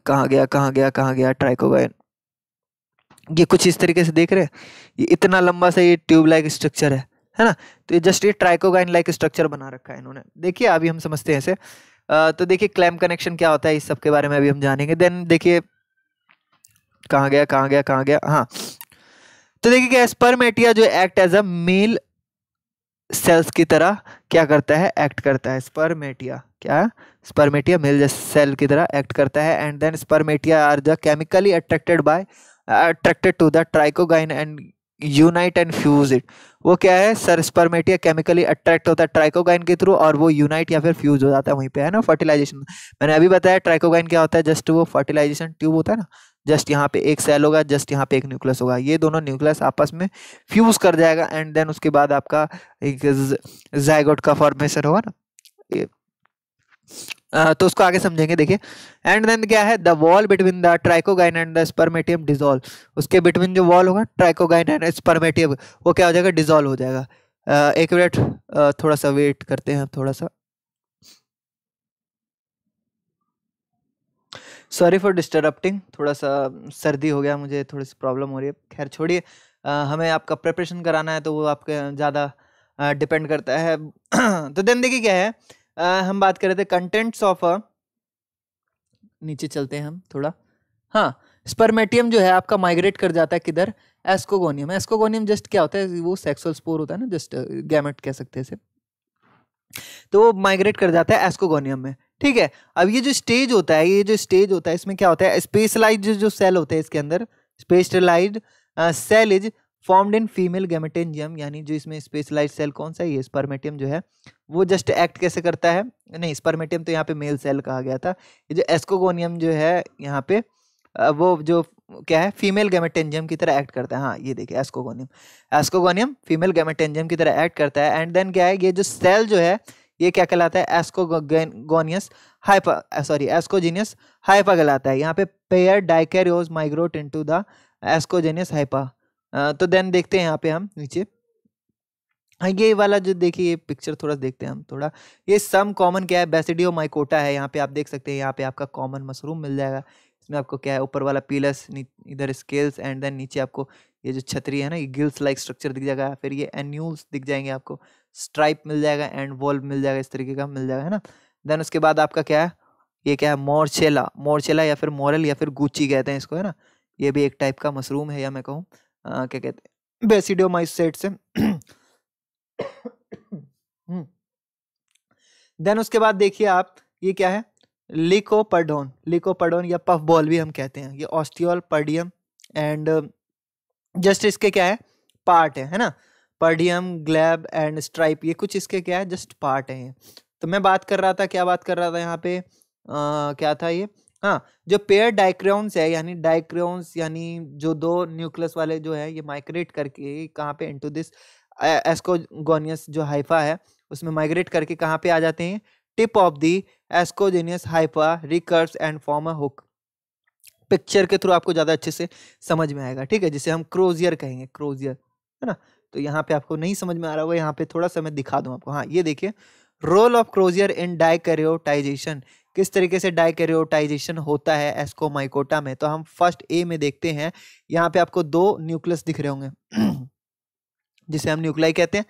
कहाँ गया कहाँ गया कहाँ गया ट्राइकोबाइन ये कुछ इस तरीके से देख रहे हैं ये इतना लंबा सा ये ट्यूब लाइक स्ट्रक्चर है है ना तो ये जस्ट ये ट्राइकोगाइन लाइक स्ट्रक्चर बना रखा है इन्होंने देखिए अभी हम समझते हैं इसे तो देखिए क्लैम कनेक्शन क्या होता है इस सब के बारे में अभी हम जानेंगे देन देखिए कहाँ गया कहाँ गया कहाँ गया हाँ तो देखिए क्या स्पर्मेटिया जो act as a male cells की तरह क्या करता है एक्ट करता है स्पर्मेटिया क्या स्पर्मेटिया मेल सेल की तरह एक्ट करता है and then spermatia are the chemically attracted by attracted to the trichogyne and unite and fuse it वो क्या है सर स्पर्मेटिया केमिकली अट्रैक्ट होता है ट्राइकोगाइन के थ्रू और वो यूनाइट या फिर फ्यूज हो जाता है वहीं पे है ना फर्टिलाइजेशन मैंने अभी बताया ट्राइकोगाइन क्या होता है जस्ट वो फर्टिलाइजेशन ट्यूब होता है ना जस्ट यहाँ पे एक सेल होगा जस्ट यहाँ पे एक न्यूक्लियस होगा ये दोनों न्यूक्लियस आपस में फ्यूज कर जाएगा एंड देन उसके बाद आपका एक जायगोट का फॉर्मेशन होगा ना तो उसको आगे समझेंगे देखिए एंड देन क्या है the wall between the trichogyne and the spermatium dissolve उसके बिटवीन जो वॉल होगा ट्राइकोगाइन एंड स्पर्मेटियम वो क्या हो जाएगा डिजोल्व हो जाएगा uh, एक मिनट uh, थोड़ा सा वेट करते हैं थोड़ा सा सॉरी फॉर डिस्टरप्टिंग थोड़ा सा सर्दी हो गया मुझे थोड़ी सी प्रॉब्लम हो रही है खैर छोड़िए हमें आपका प्रिपरेशन कराना है तो वो आपके ज़्यादा डिपेंड करता है [CLEARS THROAT] तो देन देखिए क्या है आ, हम बात कर रहे थे कंटेंट्स ऑफ नीचे चलते हैं हम थोड़ा हाँ स्पर्मेटियम जो है आपका माइग्रेट कर जाता है किधर एस्कोगोनियम एस्कोगोनियम जस्ट क्या होता है वो सेक्सुअल स्पोर होता है ना जस्ट गैमेट कह सकते हैं तो वो माइग्रेट कर जाता है एस्कोगोनियम में ठीक है अब ये जो स्टेज होता है ये जो स्टेज होता है इसमें क्या होता है स्पेशलाइज जो सेल होते हैं इसके अंदर specialize is formed in female gametangium यानी जो इसमें स्पेशलाइज सेल कौन सा है ये स्पर्मेटियम जो है वो जस्ट एक्ट कैसे करता है नहीं स्पर्मेटियम तो यहाँ पे मेल सेल कहा गया था ये जो एस्कोगोनियम जो है यहाँ पे वो जो क्या है फीमेल गेमेटेनजियम की तरह एक्ट करता है हाँ ये देखिए एस्कोगोनियम एस्कोगोनियम फीमेल गेमेटेनजियम की तरह एक्ट करता है एंड देन क्या है ये जो सेल जो है ये क्या कहलाता है ascogenous hypha sorry ascogenous hypha कहलाता है यहाँ पे pair dikaryons migrate into the ascogenous hypha तो देन देखते हैं यहाँ पे हम नीचे हाँ, ये वाला जो देखिए ये पिक्चर थोड़ा देखते हैं हम थोड़ा ये सम कॉमन क्या है बेसिडियो माइकोटा है यहाँ पे आप देख सकते हैं यहाँ पे आपका कॉमन मशरूम मिल जाएगा इसमें आपको क्या है ऊपर वाला पीलस इधर स्केल्स एंड देन नीचे आपको ये जो छतरी है ना ये गिल्स लाइक स्ट्रक्चर दिख जाएगा फिर ये एन्यूल्स दिख जाएंगे आपको स्ट्राइप मिल जाएगा एंड वॉल्व मिल जाएगा इस तरीके का मिल जाएगा है ना देन उसके बाद आपका क्या है ये क्या है मोरचेला मोरचेला या फिर मोरल या फिर गुची कहते हैं इसको है ना ये भी एक टाइप का मशरूम है या मैं कहूँ क्या कहते हैं बेसिडियोमाइसेट से देन हम्म। उसके बाद देखिए आप ये क्या है लिकोपर्डोन लिकोपर्डोन या पफ बॉल भी हम कहते हैं ये ऑस्टियोल पर्डियम एंड जस्ट इसके क्या है पार्ट है है ना पर्डियम ग्लैब एंड स्ट्राइप ये कुछ इसके क्या है जस्ट पार्ट है तो मैं बात कर रहा था क्या बात कर रहा था यहाँ पे आ, क्या था ये हाँ जो पेयर डाइक्रोन्स है यानी डाइक्रोन्स यानी जो दो न्यूक्लियस वाले जो है ये माइग्रेट करके कहाँ पे इनटू दिस एस्कोगोनियस जो हाइफा है उसमें माइग्रेट करके कहाँ पे आ जाते हैं tip of the ascogenous hypha recurs and form a hook picture के थ्रू आपको ज़्यादा अच्छे से समझ में आएगा ठीक है जिसे हम क्रोजियर कहेंगे क्रोजियर है ना तो यहाँ पे आपको नहीं समझ में आ रहा होगा यहाँ पे थोड़ा सा मैं दिखा दूँ आपको हाँ ये देखिए role of crozier in dikaryotization किस तरीके से डाइकेरियोटाइजेशन होता है एस्कोमाइकोटा में तो हम फर्स्ट ए में देखते हैं यहाँ पे आपको दो न्यूक्लियस दिख रहे होंगे [CLEARS THROAT] जिसे हम न्यूक्लाई कहते हैं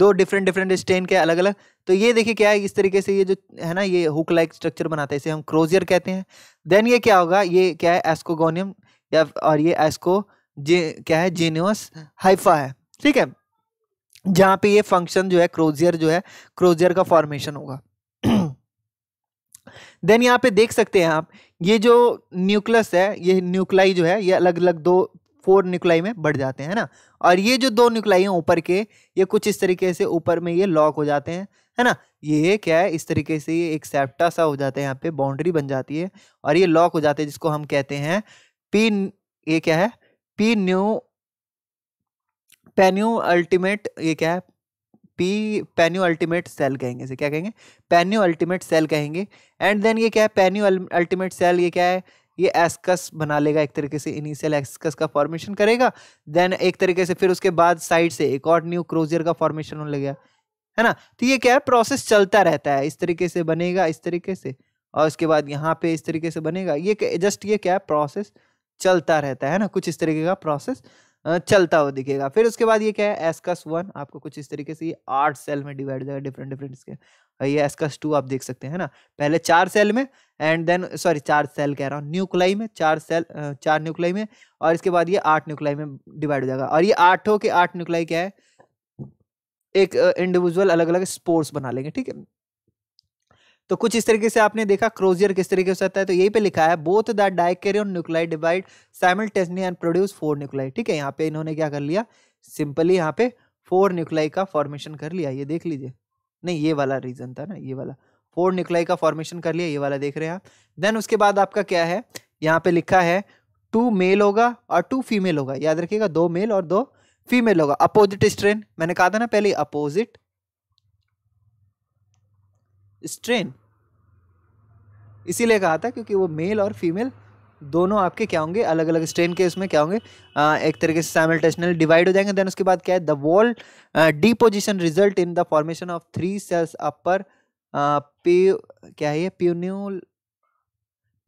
दो डिफरेंट डिफरेंट स्टेन के अलग अलग तो ये देखिए क्या है इस तरीके से ये जो है ना ये हुक लाइक स्ट्रक्चर बनाता है इसे हम क्रोजियर कहते हैं देन ये क्या होगा ये क्या है एस्कोगोनियम या और ये एस्को जे क्या है जीनियस हाइफा है ठीक है जहाँ पे ये फंक्शन जो है क्रोजियर जो है क्रोजियर का फॉर्मेशन होगा [CLEARS THROAT] देन यहाँ पे देख सकते हैं आप ये जो न्यूक्लस है ये न्यूक्लाई जो है ये अलग अलग दो फोर न्यूक्लाई में बढ़ जाते हैं ना और ये जो दो न्यूक्लाई हैं ऊपर के ये कुछ इस तरीके से ऊपर में ये लॉक हो जाते हैं है ना ये क्या है इस तरीके से ये एक सेप्टा सा हो जाता है यहाँ पे बाउंड्री बन जाती है और ये लॉक हो जाते हैं जिसको हम कहते हैं पी ये क्या है पी न्यू पेन्यू अल्टीमेट ये क्या है पी पेन्यू अल्टीमेट सेल कहेंगे इसे क्या कहेंगे पेन्यू अल्टीमेट सेल कहेंगे एंड देन ये क्या है पेन्यू अल्टीमेट सेल ये क्या है ये एस्कस बना लेगा एक तरीके से इनिशियल एस्कस का फॉर्मेशन करेगा देन एक तरीके से फिर उसके बाद साइड से एक और न्यू क्रोजियर का फॉर्मेशन होने लगेगा है ना तो ये क्या है प्रोसेस चलता रहता है इस तरीके से बनेगा इस तरीके से और उसके बाद यहाँ पे इस तरीके से बनेगा ये जस्ट ये क्या है प्रोसेस चलता रहता है ना कुछ इस तरीके का प्रोसेस चलता हुआ दिखेगा फिर उसके बाद ये क्या है एसकस वन आपको कुछ इस तरीके से ये आठ सेल में डिवाइड जाएगा डिफरेंट डिफरेंट इसके ये एसकस टू आप देख सकते हैं ना पहले चार सेल में एंड देन सॉरी चार सेल कह रहा हूँ न्यूक्लाई में चार सेल चार न्यूक्लाई में और इसके बाद ये आठ न्यूक्लाई में डिवाइड हो जाएगा और ये आठों के आठ न्यूक्लाई क्या है एक इंडिविजुअल अलग अलग स्पोर्ट्स बना लेंगे ठीक है तो कुछ इस तरीके से आपने देखा क्रोजियर किस तरीके से होता है तो यही पे लिखा है both the dikaryon nuclei divide simultaneously and produce four nuclei ठीक है यहाँ पे इन्होंने क्या कर लिया सिंपली यहाँ पे फोर न्यूक्लाई का फॉर्मेशन कर लिया ये देख लीजिए नहीं ये वाला रीजन था ना ये वाला फोर न्यूक्लाई का फॉर्मेशन कर लिया ये वाला देख रहे हैं आप देन उसके बाद आपका क्या है यहाँ पे लिखा है टू मेल होगा और टू फीमेल होगा याद रखिएगा दो मेल और दो फीमेल होगा अपोजिट स्ट्रेन मैंने कहा था ना पहले अपोजिट स्ट्रेन इसीलिए कहा था क्योंकि वो मेल और फीमेल दोनों आपके क्या होंगे अलग अलग स्ट्रेन के उसमें क्या होंगे आ, एक तरीके से साइमल्टेशनली डिवाइड हो जाएंगे देन उसके बाद क्या है the wall deposition result in the formation of three cells upper पी क्या है ये प्यून्यूल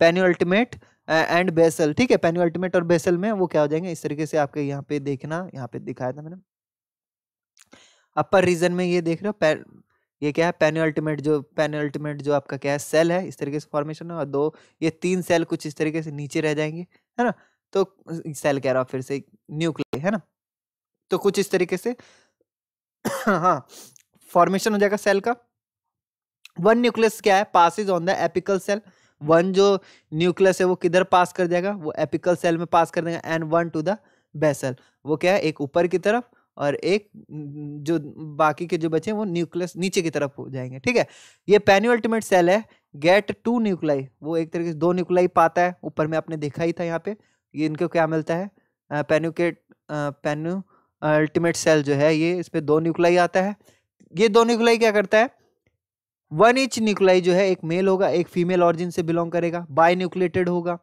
पेन्यू अल्टीमेट एंड बेसल ठीक है पेन्यू अल्टीमेट और बेसल में वो क्या हो जाएंगे इस तरीके से आपके यहाँ पे देखना यहाँ पे दिखाया था मैंने अपर रीजन में ये देख रहे हो ये क्या है अल्टीमेट जो पेनल्टीमेट जो आपका क्या है सेल है इस तरीके से फॉर्मेशन है और दो ये तीन सेल कुछ इस तरीके से नीचे रह जाएंगे है ना तो सेल कह रहा फिर से न्यूक्लियर है ना तो कुछ इस तरीके से हाँ फॉर्मेशन हो जाएगा सेल का वन न्यूक्लियस क्या है passes on the apical cell one जो न्यूक्लियस है वो किधर पास कर जाएगा वो एपिकल सेल में पास कर देगा and one to the basal वो क्या है एक ऊपर की तरफ और एक जो बाकी के जो बचे वो न्यूक्लियस नीचे की तरफ हो जाएंगे ठीक है ये पेन्यू अल्टीमेट सेल है गेट टू न्यूक्लाई वो एक तरीके से दो न्यूक्लाई पाता है ऊपर में आपने देखा ही था यहाँ पे ये इनको क्या मिलता है पेन्यूकेट पेन्यू अल्टीमेट सेल जो है ये इस पर दो न्यूक्लाई आता है ये दो न्यूक्लाई क्या करता है वन इंच न्यूक्लाई जो है एक मेल होगा एक फीमेल ऑरिजिन से बिलोंग करेगा बाई न्यूक्लेटेड होगा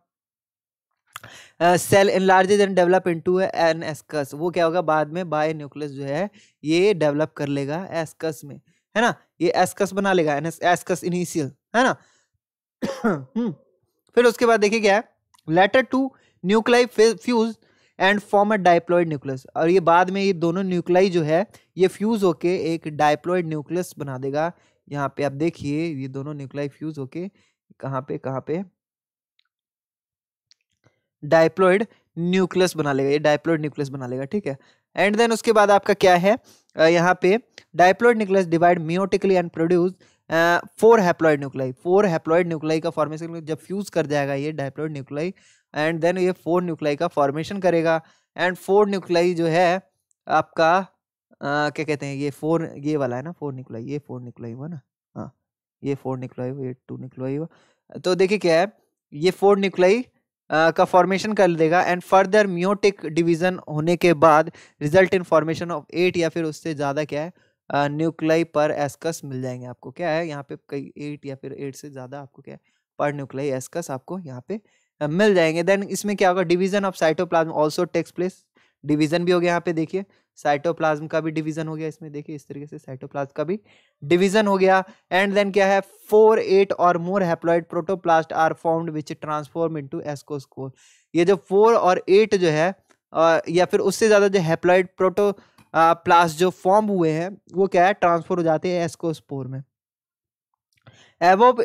cell enlarges and develop to an ascus वो क्या होगा बाद में बाय न्यूक्लियस जो है ये डेवलप कर लेगा एसकस में है ना ये एसकस बना लेगा एन इनिशियल है ना हम्म। फिर उसके बाद देखिए क्या है later two nuclei fuse and form a diploid nucleus और ये बाद में ये दोनों न्यूक्लाई जो है ये फ्यूज होके एक डाइप्लॉयड न्यूक्लियस बना देगा यहाँ पे आप देखिए ये दोनों न्यूक्लाई फ्यूज होके कहाँ पे कहाँ पे डायप्लोइड न्यूक्लियस बना लेगा ये डायप्लोइड न्यूक्लियस बना लेगा ठीक है एंड देन उसके बाद आपका क्या है यहाँ पे diploid nucleus divide meiotically and produce four haploid nuclei four haploid nuclei का फॉर्मेशन जब फ्यूज कर जाएगा ये डायप्लोइड न्यूक्लाई एंड देन ये फोर न्यूक्लाई का फॉर्मेशन करेगा एंड फोर न्यूक्लाई जो है आपका आ, क्या कहते हैं ये फोर ये वाला है ना फोर न्यूक्लाई ये फोर न्यूक्लाई हुआ ना हाँ ये फोर न्यूक्लाई हुआ ये टू न्यूक्लाई हुआ तो देखिए क्या है ये फोर न्यूक्लाई का फॉर्मेशन कर देगा एंड फर्दर म्योटिक डिवीजन होने के बाद result in formation of eight या फिर उससे ज़्यादा क्या है न्यूक्लाई पर एस्कस मिल जाएंगे आपको क्या है यहाँ पे कई एट या फिर एट से ज़्यादा आपको क्या है पर न्यूक्लाई एस्कस आपको यहाँ पे मिल जाएंगे देन इसमें क्या होगा division of cytoplasm also takes place division भी हो गया यहाँ पे देखिए साइटोप्लाज्म का भी डिवीजन हो गया इसमें देखिए इस तरीके से साइटोप्लाज्म का भी डिवीजन हो गया एंड देन क्या है फोर एट और more haploid protoplast are formed which transform into ascospore ये जो फोर और एट जो है या फिर उससे ज़्यादा जो हैप्लॉइड प्रोटो प्लास्ट जो फॉर्म हुए हैं वो क्या है ट्रांसफॉर हो जाते हैं एस्कोस्पोर में एवोब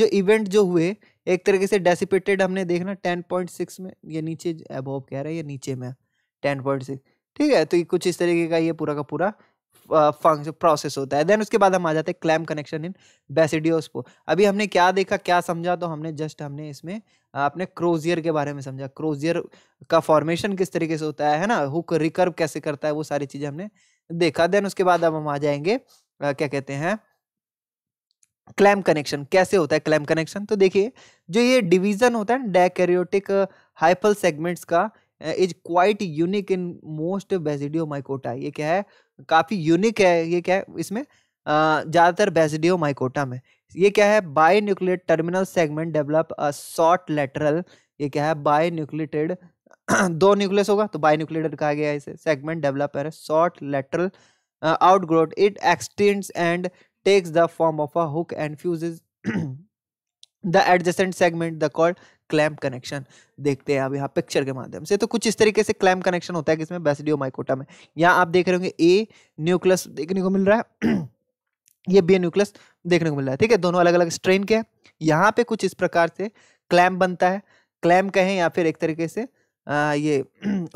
जो इवेंट जो हुए एक तरीके से डेसिपेटेड हमने देखना टेन पॉइंट सिक्स में ये नीचे एबोव कह रहा है ये नीचे में टेन पॉइंट सिक्स ठीक है तो कुछ इस तरीके का ये पूरा का पूरा फंक्शन प्रोसेस होता है देन उसके बाद हम आ जाते हैं क्लैम कनेक्शन इन बेसिडियोस्पो अभी हमने क्या देखा क्या समझा तो हमने जस्ट हमने इसमें अपने क्रोजियर के बारे में समझा क्रोजियर का फॉर्मेशन किस तरीके से होता है ना हुक रिकर्व कैसे करता है वो सारी चीज़ें हमने देखा देन उसके बाद अब हम आ जाएंगे आ, क्या कहते हैं क्लैम कनेक्शन कैसे होता है क्लैम कनेक्शन तो देखिए जो ये डिवीज़न होता है ना हाइपल सेगमेंट्स का is quite unique in most basidiomycota ये क्या है काफ़ी यूनिक है ये क्या है इसमें ज़्यादातर बेजिडियो माइकोटा में ये क्या है binuclear terminal segment develop a short lateral ये क्या है बाय न्यूक्लिटेड [CLEARS THROAT] दो न्यूक्लियस होगा तो बाय न्यूक्लिटेड कहा गया है इसे सेगमेंट डेवलप है short lateral outgrowth it extends and takes the form of a hook and fuses [CLEARS THROAT] the adjacent segment the called clamp connection देखते हैं आप यहाँ पिक्चर के माध्यम से तो कुछ इस तरीके से क्लैम्प कनेक्शन होता है किसमें माइकोटा में यहाँ आप देख रहे होंगे ए न्यूक्लियस देखने को मिल रहा है [CLEARS THROAT] ये बी न्यूक्लियस देखने को मिल रहा है ठीक है दोनों अलग अलग स्ट्रेन के हैं यहाँ पे कुछ इस प्रकार से क्लैम्प बनता है क्लैम कहें या फिर एक तरीके से आ, ये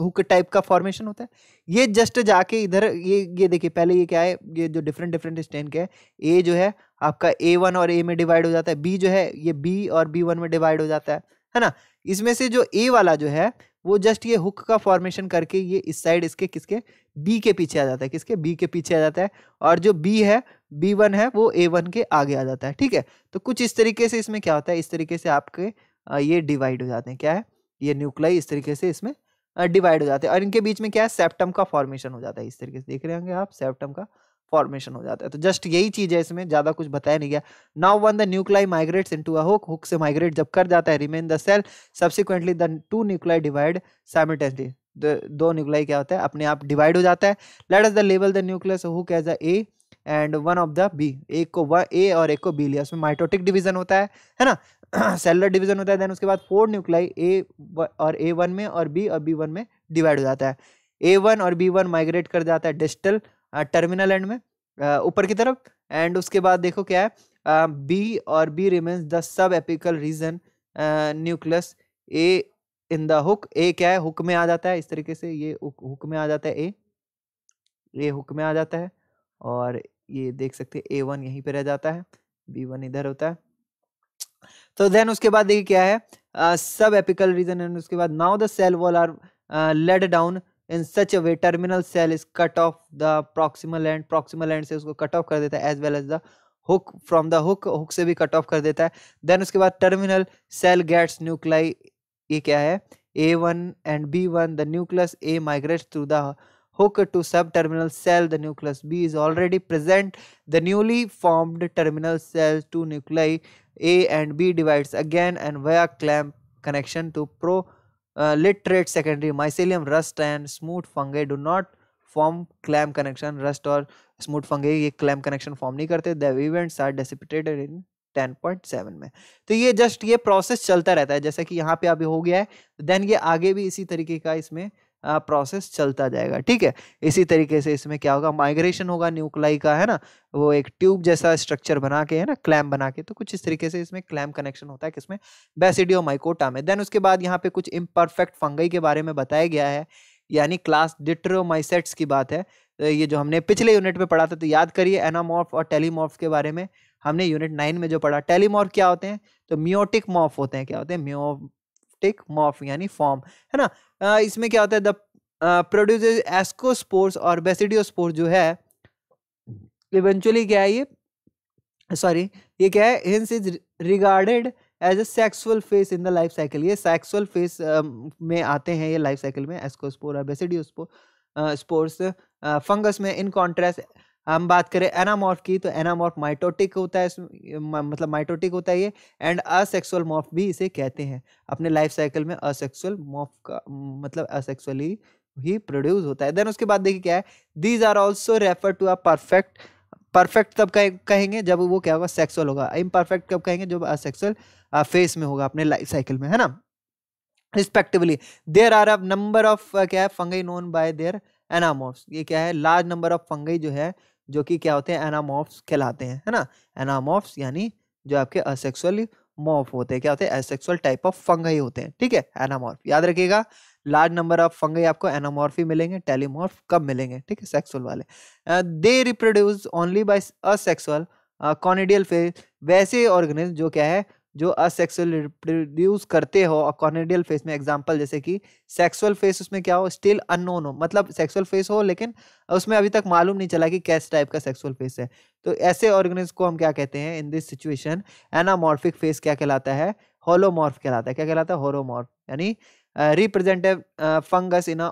हुक [CLEARS THROAT] टाइप का फॉर्मेशन होता है ये जस्ट जाके इधर ये ये देखिए पहले ये क्या है ये जो डिफरेंट डिफरेंट स्ट्रेन के है ए जो है आपका ए वन और ए में डिवाइड हो जाता है बी जो है ये बी और बी वन में डिवाइड हो जाता है है ना इसमें से जो ए वाला जो है वो जस्ट ये हुक का फॉर्मेशन करके ये इस साइड इसके किसके बी के पीछे आ जाता है किसके बी के पीछे आ जाता है और जो बी है बी वन है वो ए वन के आगे आ जाता है ठीक है तो कुछ इस तरीके से इसमें क्या होता है इस तरीके से आपके ये डिवाइड हो जाते हैं क्या है ये न्यूक्लाई इस तरीके से इसमें डिवाइड हो जाते हैं और इनके बीच में क्या है सेप्टम का फॉर्मेशन हो जाता है इस तरीके से देख रहे होंगे आप सेप्टम का फॉर्मेशन हो जाता है तो जस्ट यही चीज है इसमें ज्यादा कुछ बताया नहीं गया now one the nuclei migrate into अक हुक से माइग्रेट जब कर जाता है remain the cell subsequently the two nuclei divide simultaneously दो न्यूक्लाई क्या होता है अपने आप डिवाइड हो जाता है लेट अस द लेवल the nucleus hook as a A and one of the B एक को वन ए और एक को बी लिया उसमें माइटोटिक डिवीजन होता है है ना सेलर [CLEARS THROAT] डिवीजन होता है देन उसके बाद फोर न्यूक्लाई ए और ए वन में और बी और बी वन में डिवाइड हो जाता है ए वन और बी वन माइग्रेट कर जाता है डिस्टल टर्मिनल एंड में ऊपर की तरफ एंड उसके बाद देखो क्या है बी और B remains the subapical region nucleus A in the hook A क्या है हुक में आ जाता है इस तरीके से ये हुक में आ जाता है ए ए हुक में आ जाता है और ये देख सकते हैं ए वन यहीं पे रह जाता है बी वन इधर होता है तो देन उसके बाद देखिए क्या है सब एपिकल रीजन एंड उसके बाद now the cell wall are laid down in such a way terminal cell is cut off the proximal end proximal end से उसको कट ऑफ कर देता है as well as the hook from the hook hook से भी cut off कर देता है देन उसके बाद टर्मिनल सेल गेट्स न्यूक्लाई ये क्या है A one and B one the nucleus A migrate through the hook to subterminal cell the nucleus b is already present the newly formed terminal cell two nuclei a and b divides again and via clamp connection to pro literate secondary mycelium rust and smooth fungi do not form clamp connection rust और smooth fungi ये clamp connection form नहीं करते the events are depicted in 10.7 में तो ये just ये process चलता रहता है जैसा कि यहाँ पे अभी हो गया है देन ये आगे भी इसी तरीके का इसमें प्रोसेस चलता जाएगा ठीक है इसी तरीके से इसमें क्या होगा माइग्रेशन होगा न्यूक्लाई का है ना वो एक ट्यूब जैसा स्ट्रक्चर बना के है ना क्लैम बना के तो कुछ इस तरीके से इसमें क्लैम कनेक्शन होता है किसमें बेसिडियो माइकोटा में देन उसके बाद यहाँ पे कुछ इम्परफेक्ट फंगई के बारे में बताया गया है यानी क्लास डिट्रोमाइसेट्स की बात है तो ये जो हमने पिछले यूनिट में पढ़ा था तो याद करिए एनामॉर्फ और टेलीमॉर्फ के बारे में हमने यूनिट नाइन में जो पढ़ा टेलीमॉर्फ क्या होते हैं तो म्योटिक मॉर्फ होते हैं क्या होते हैं म्योटिक मॉर्फ यानी फॉर्म है ना इसमें क्या होता है द प्रोड्यूस एस्कोस्पोर्स और बेसिडियोस्पोर जो है इवेंचुअली क्या है ये सॉरी ये क्या है hence is regarded as a sexual phase in the life cycle ये सेक्सुअल फेस में आते हैं ये लाइफ साइकिल में एस्कोस्पोर और बेसिडियोस्पोर स्पोर्स फंगस में इन कॉन्ट्रेस्ट हम बात करें एनामॉर्फ की तो एनामॉर्फ माइटोटिक होता है मतलब माइटोटिक होता है ये एंड असेक्सुअल मॉर्फ भी इसे कहते हैं अपने लाइफ साइकिल में असेक्सुअल मॉर्फ का मतलब असेक्सुअली ही प्रोड्यूस होता है देन उसके बाद देखिए क्या है these are also refer to a perfect perfect तब कह, कहेंगे जब वो क्या होगा सेक्सुअल होगा इम्परफेक्ट कब कहेंगे जब असेक्सुअल फेस में होगा अपने लाइफ साइकिल में है ना respectively there are a number of क्या है fungi known by their anamorphs ये क्या है लार्ज नंबर ऑफ फंगई जो है जो कि क्या होते हैं एनामोफ्स कहलाते हैं है ना एनामोफ्स यानी जो आपके असेक्सुअल मॉफ होते हैं क्या होते हैं एसेक्सुअल टाइप ऑफ फंगई होते हैं ठीक है एनामोर्फ याद रखिएगा लार्ज नंबर ऑफ फंगई आपको एनामोर्फी ही मिलेंगे टेलीमॉर्फ कब मिलेंगे ठीक है सेक्सुअल वाले they reproduce only by asexual conidial phase वैसे ऑर्गेनिज्म जो क्या है जो असेक्सुअल रिप्रोड्यूस करते हो कॉनिडियल फेस में एग्जाम्पल जैसे कि सेक्सुअल फेस उसमें क्या हो स्टिल अननोन हो मतलब सेक्सुअल फेस हो लेकिन उसमें अभी तक मालूम नहीं चला कि कैस टाइप का सेक्सुअल फेस है तो ऐसे ऑर्गेनिज को हम क्या कहते हैं in this situation anamorphic phase क्या कहलाता है होलोमॉर्फ कहलाता है क्या कहलाता है होलोमॉर्फ यानी representative fungus in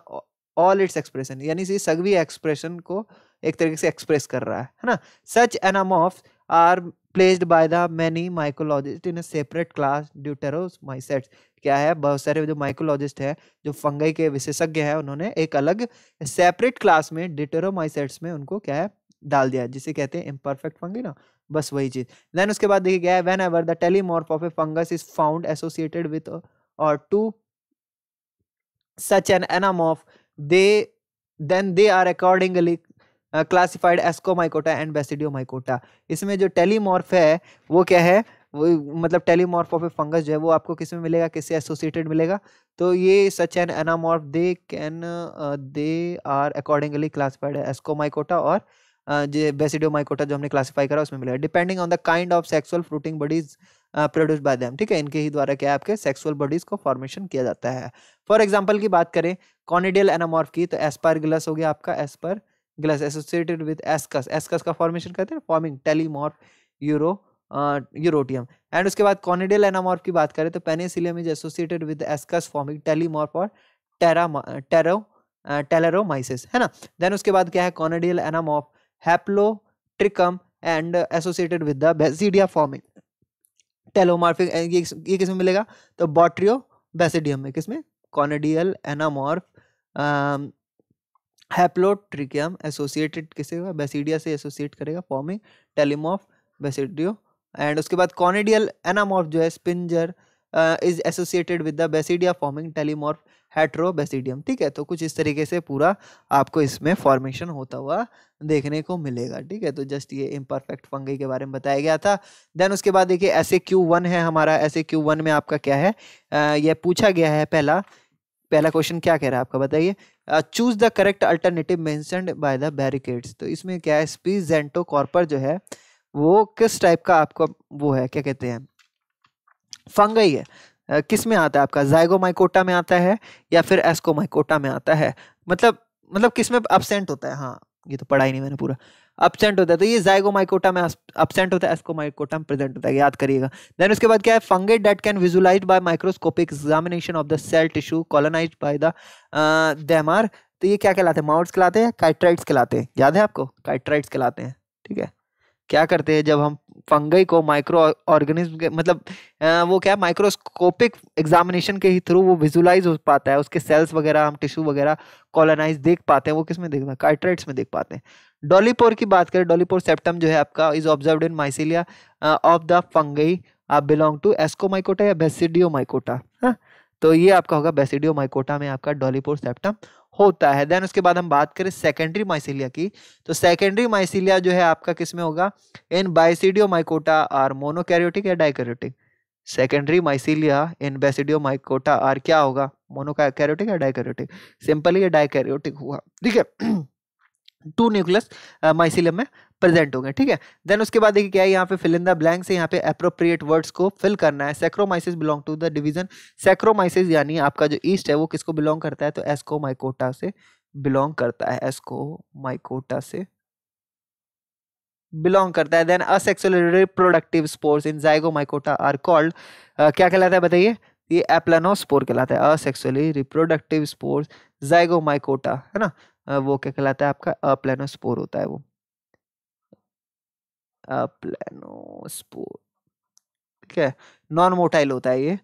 all its expression यानी सगवी एक्सप्रेशन को एक तरीके से एक्सप्रेस कर रहा है है ना such anamorph are placed by the many mycologist in separate class deuteromycetes क्या है बहुत सारे जो माइकोलॉजिस्ट है जो फंगई के विशेषज्ञ है उन्होंने एक अलग सेपरेट क्लास में डिटेरोमाइसेट्स में उनको क्या है डाल दिया जिसे कहते हैं इम्परफेक्ट फंगी ना बस वही चीज़ देन उसके बाद देखिए क्या है whenever the teleomorph of a fungus is found associated with और to such an anamorph they then they are accordingly classified ascomycota and basidiomycota इसमें जो टेलीमॉर्फ है वो क्या है वो मतलब टेलीमॉर्फ ऑफ ए फंगस जो है वो आपको किस में मिलेगा किससे एसोसिएटेड मिलेगा तो ये such an anamorph they can they are accordingly classified ascomycota और जो बेसिडियो माइकोटा जो हमने क्लासिफाई करा उसमें मिलेगा depending on the kind of sexual fruiting bodies produce by them ठीक है इनके ही द्वारा क्या है आपके सेक्सुअल बॉडीज को फॉर्मेशन किया जाता है फॉर एग्जाम्पल की बात करें कॉनिडियल एनामॉर्फ की तो एस्पारगिलस हो गया आपका Aspergillus associated with ascus ascus का फॉर्मेशन कहते हैं forming teleomorph euro Eurotium and उसके बाद कॉनिडेल एनामॉर्फ की बात करें तो Penicillium is associated with ascus forming teleomorph और टेरा टेरो टेलेरोमाइसिस है ना देन उसके बाद क्या है conidial anamorph Haplotrichum and associated with the basidia forming teleomorphic ये ये किसमें मिलेगा तो बॉट्रियो बेसिडियम में किसमें कॉनिडियल एनामॉर्फ हैप्लोट्रिकियम एसोसिएटेड किसे होगा बेसिडिया से एसोसिएट करेगा फॉर्मिंग टेलीमॉफ बेसिडियो एंड उसके बाद कॉनिडियल एनामॉर्फ जो है Spiniger is associated with the basidia forming teleomorph Heterobasidion ठीक है तो कुछ इस तरीके से पूरा आपको इसमें फॉर्मेशन होता हुआ देखने को मिलेगा ठीक है तो जस्ट ये इम्परफेक्ट फंगई के बारे में बताया गया था देन उसके बाद देखिए ऐसे क्यू वन है हमारा ऐसे क्यू वन में आपका क्या है आ, ये पूछा गया है पहला पहला क्वेश्चन क्या कह रहा है आपका बताइए choose the correct alternative mentioned by the barricades तो इसमें क्या है स्पीज जेंटो कॉर्पर जो है वो किस टाइप का आपका वो है क्या कहते हैं फंगई है uh, किस में आता है आपका जायगोमाइकोटा में आता है या फिर एस्कोमाइकोटा में आता है मतलब मतलब किस में अपसेंट होता है हाँ ये तो पढ़ा ही नहीं मैंने पूरा अपसेंट होता है तो ये जाइगोमाइकोटा में अपसेंट होता है एस्कोमाइकोटा में प्रेजेंट होता है याद करिएगा देन उसके बाद क्या है fungi that can visualise by microscopic examination of the cell tissue colonise by the देमार तो ये क्या कहलाते हैं माउट्स कहलाते हैं काइट्राइट्स कहलाते हैं याद है आपको काइट्राइट्स कहलाते हैं ठीक है क्या करते हैं जब हम फंगई को माइक्रो ऑर्गेनिज्म के मतलब uh, वो क्या है माइक्रोस्कोपिक एग्जामिनेशन के ही थ्रू वो विजुलाइज हो पाता है उसके सेल्स वगैरह हम टिश्यू वगैरह कॉलोनाइज देख पाते हैं वो किस में देखते हैं काइट्राइट्स में देख पाते हैं डोलीपोर की बात करें डोलीपोर सेप्टम जो है आपका is observe in mycelia of the fungi आप बिलोंग टू एस्को माइकोटा या बेसिडियो माइकोटा हाँ? तो ये आपका होगा बेसिडियो माइकोटा में आपका डोलीपोर सेप्टम होता है देन उसके बाद हम बात करें सेकेंडरी माइसिलिया की तो सेकेंडरी माइसिलिया जो है आपका किस में होगा in basidiomycota are monokaryotic या dikaryotic secondary mycelia in basidiomycota are क्या होगा मोनोकैरियोटिक या डाइकैरियोटिक सिंपली ये डाइकैरियोटिक हुआ ठीक है टू न्यूक्लियस माइसिलियम में प्रेजेंट होंगे ठीक है देन उसके बाद देखिए क्या है यहाँ पे फिल इन द ब्लैंक से यहाँ पे अप्रोप्रिएट वर्ड्स को फिल करना है saccharomyces belong to the division saccharomyces यानी आपका जो ईस्ट है वो किसको बिलोंग करता है तो एस्को माइकोटा से बिलोंग करता है एस्को माइकोटा से बिलोंग करता है then asexual reproductive spores in zygomycota are called क्या कहलाता है बताइए ये एप्लानोस्पोर कहलाता है asexually reproductive spores zygomycota है ना वो क्या कहलाता है आपका अप्लेनोस्पोर होता है वो अप्लेनोस्पोर ठीक है नॉन मोटाइल होता है ये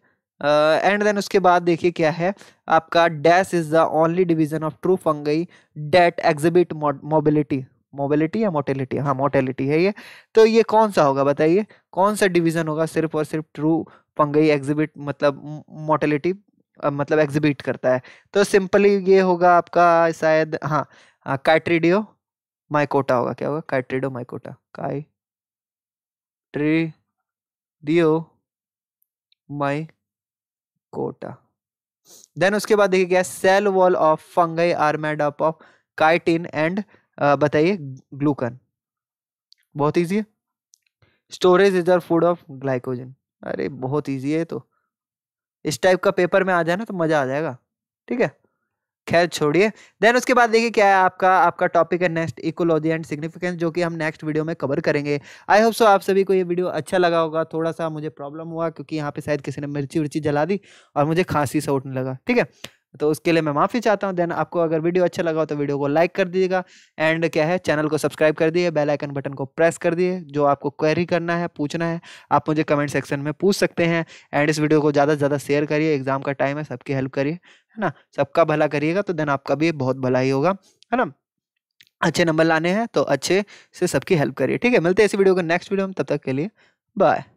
एंड uh, देन उसके बाद देखिए क्या है आपका dash is the only division of true fungi that exhibit mobility mobility या मोटेलिटी हाँ मोटेलिटी है ये तो ये कौन सा होगा बताइए कौन सा डिवीजन होगा सिर्फ और सिर्फ ट्रू फंगई एग्जिबिट मतलब मोटेलिटी मतलब एग्जिबिट करता है तो सिंपली ये होगा आपका शायद हाँ काइट्रीडियो माइकोटा होगा क्या होगा chytridiomycota chytridiomycota then उसके बाद देखिए क्या cell wall of fungi are made up of chitin and बताइए ग्लूकन बहुत इजी है storage is food of glycogen अरे बहुत इजी है तो इस टाइप का पेपर में आ जाए ना तो मज़ा आ जाएगा ठीक है खैर छोड़िए देन उसके बाद देखिए क्या है आपका आपका टॉपिक है नेक्स्ट इकोलॉजी एंड सिग्निफिकेंस जो कि हम नेक्स्ट वीडियो में कवर करेंगे आई होप सो आप सभी को ये वीडियो अच्छा लगा होगा थोड़ा सा मुझे प्रॉब्लम हुआ क्योंकि यहाँ पे शायद किसी ने मिर्ची विर्ची जला दी और मुझे खांसी से उठने लगा ठीक है तो उसके लिए मैं माफ़ी चाहता हूँ देन आपको अगर वीडियो अच्छा लगा हो तो वीडियो को लाइक कर दीजिएगा एंड क्या है चैनल को सब्सक्राइब कर दिए बेल आइकन बटन को प्रेस कर दिए जो आपको क्वेरी करना है पूछना है आप मुझे कमेंट सेक्शन में पूछ सकते हैं एंड इस वीडियो को ज़्यादा से ज़्यादा शेयर करिए एग्ज़ाम का टाइम है सबकी हेल्प करिए है ना सबका भला करिएगा तो देन आपका भी बहुत भला ही होगा है ना अच्छे नंबर लाने हैं तो अच्छे से सबकी हेल्प करिए ठीक है मिलते हैं इसी वीडियो को नेक्स्ट वीडियो में तब तक के लिए बाय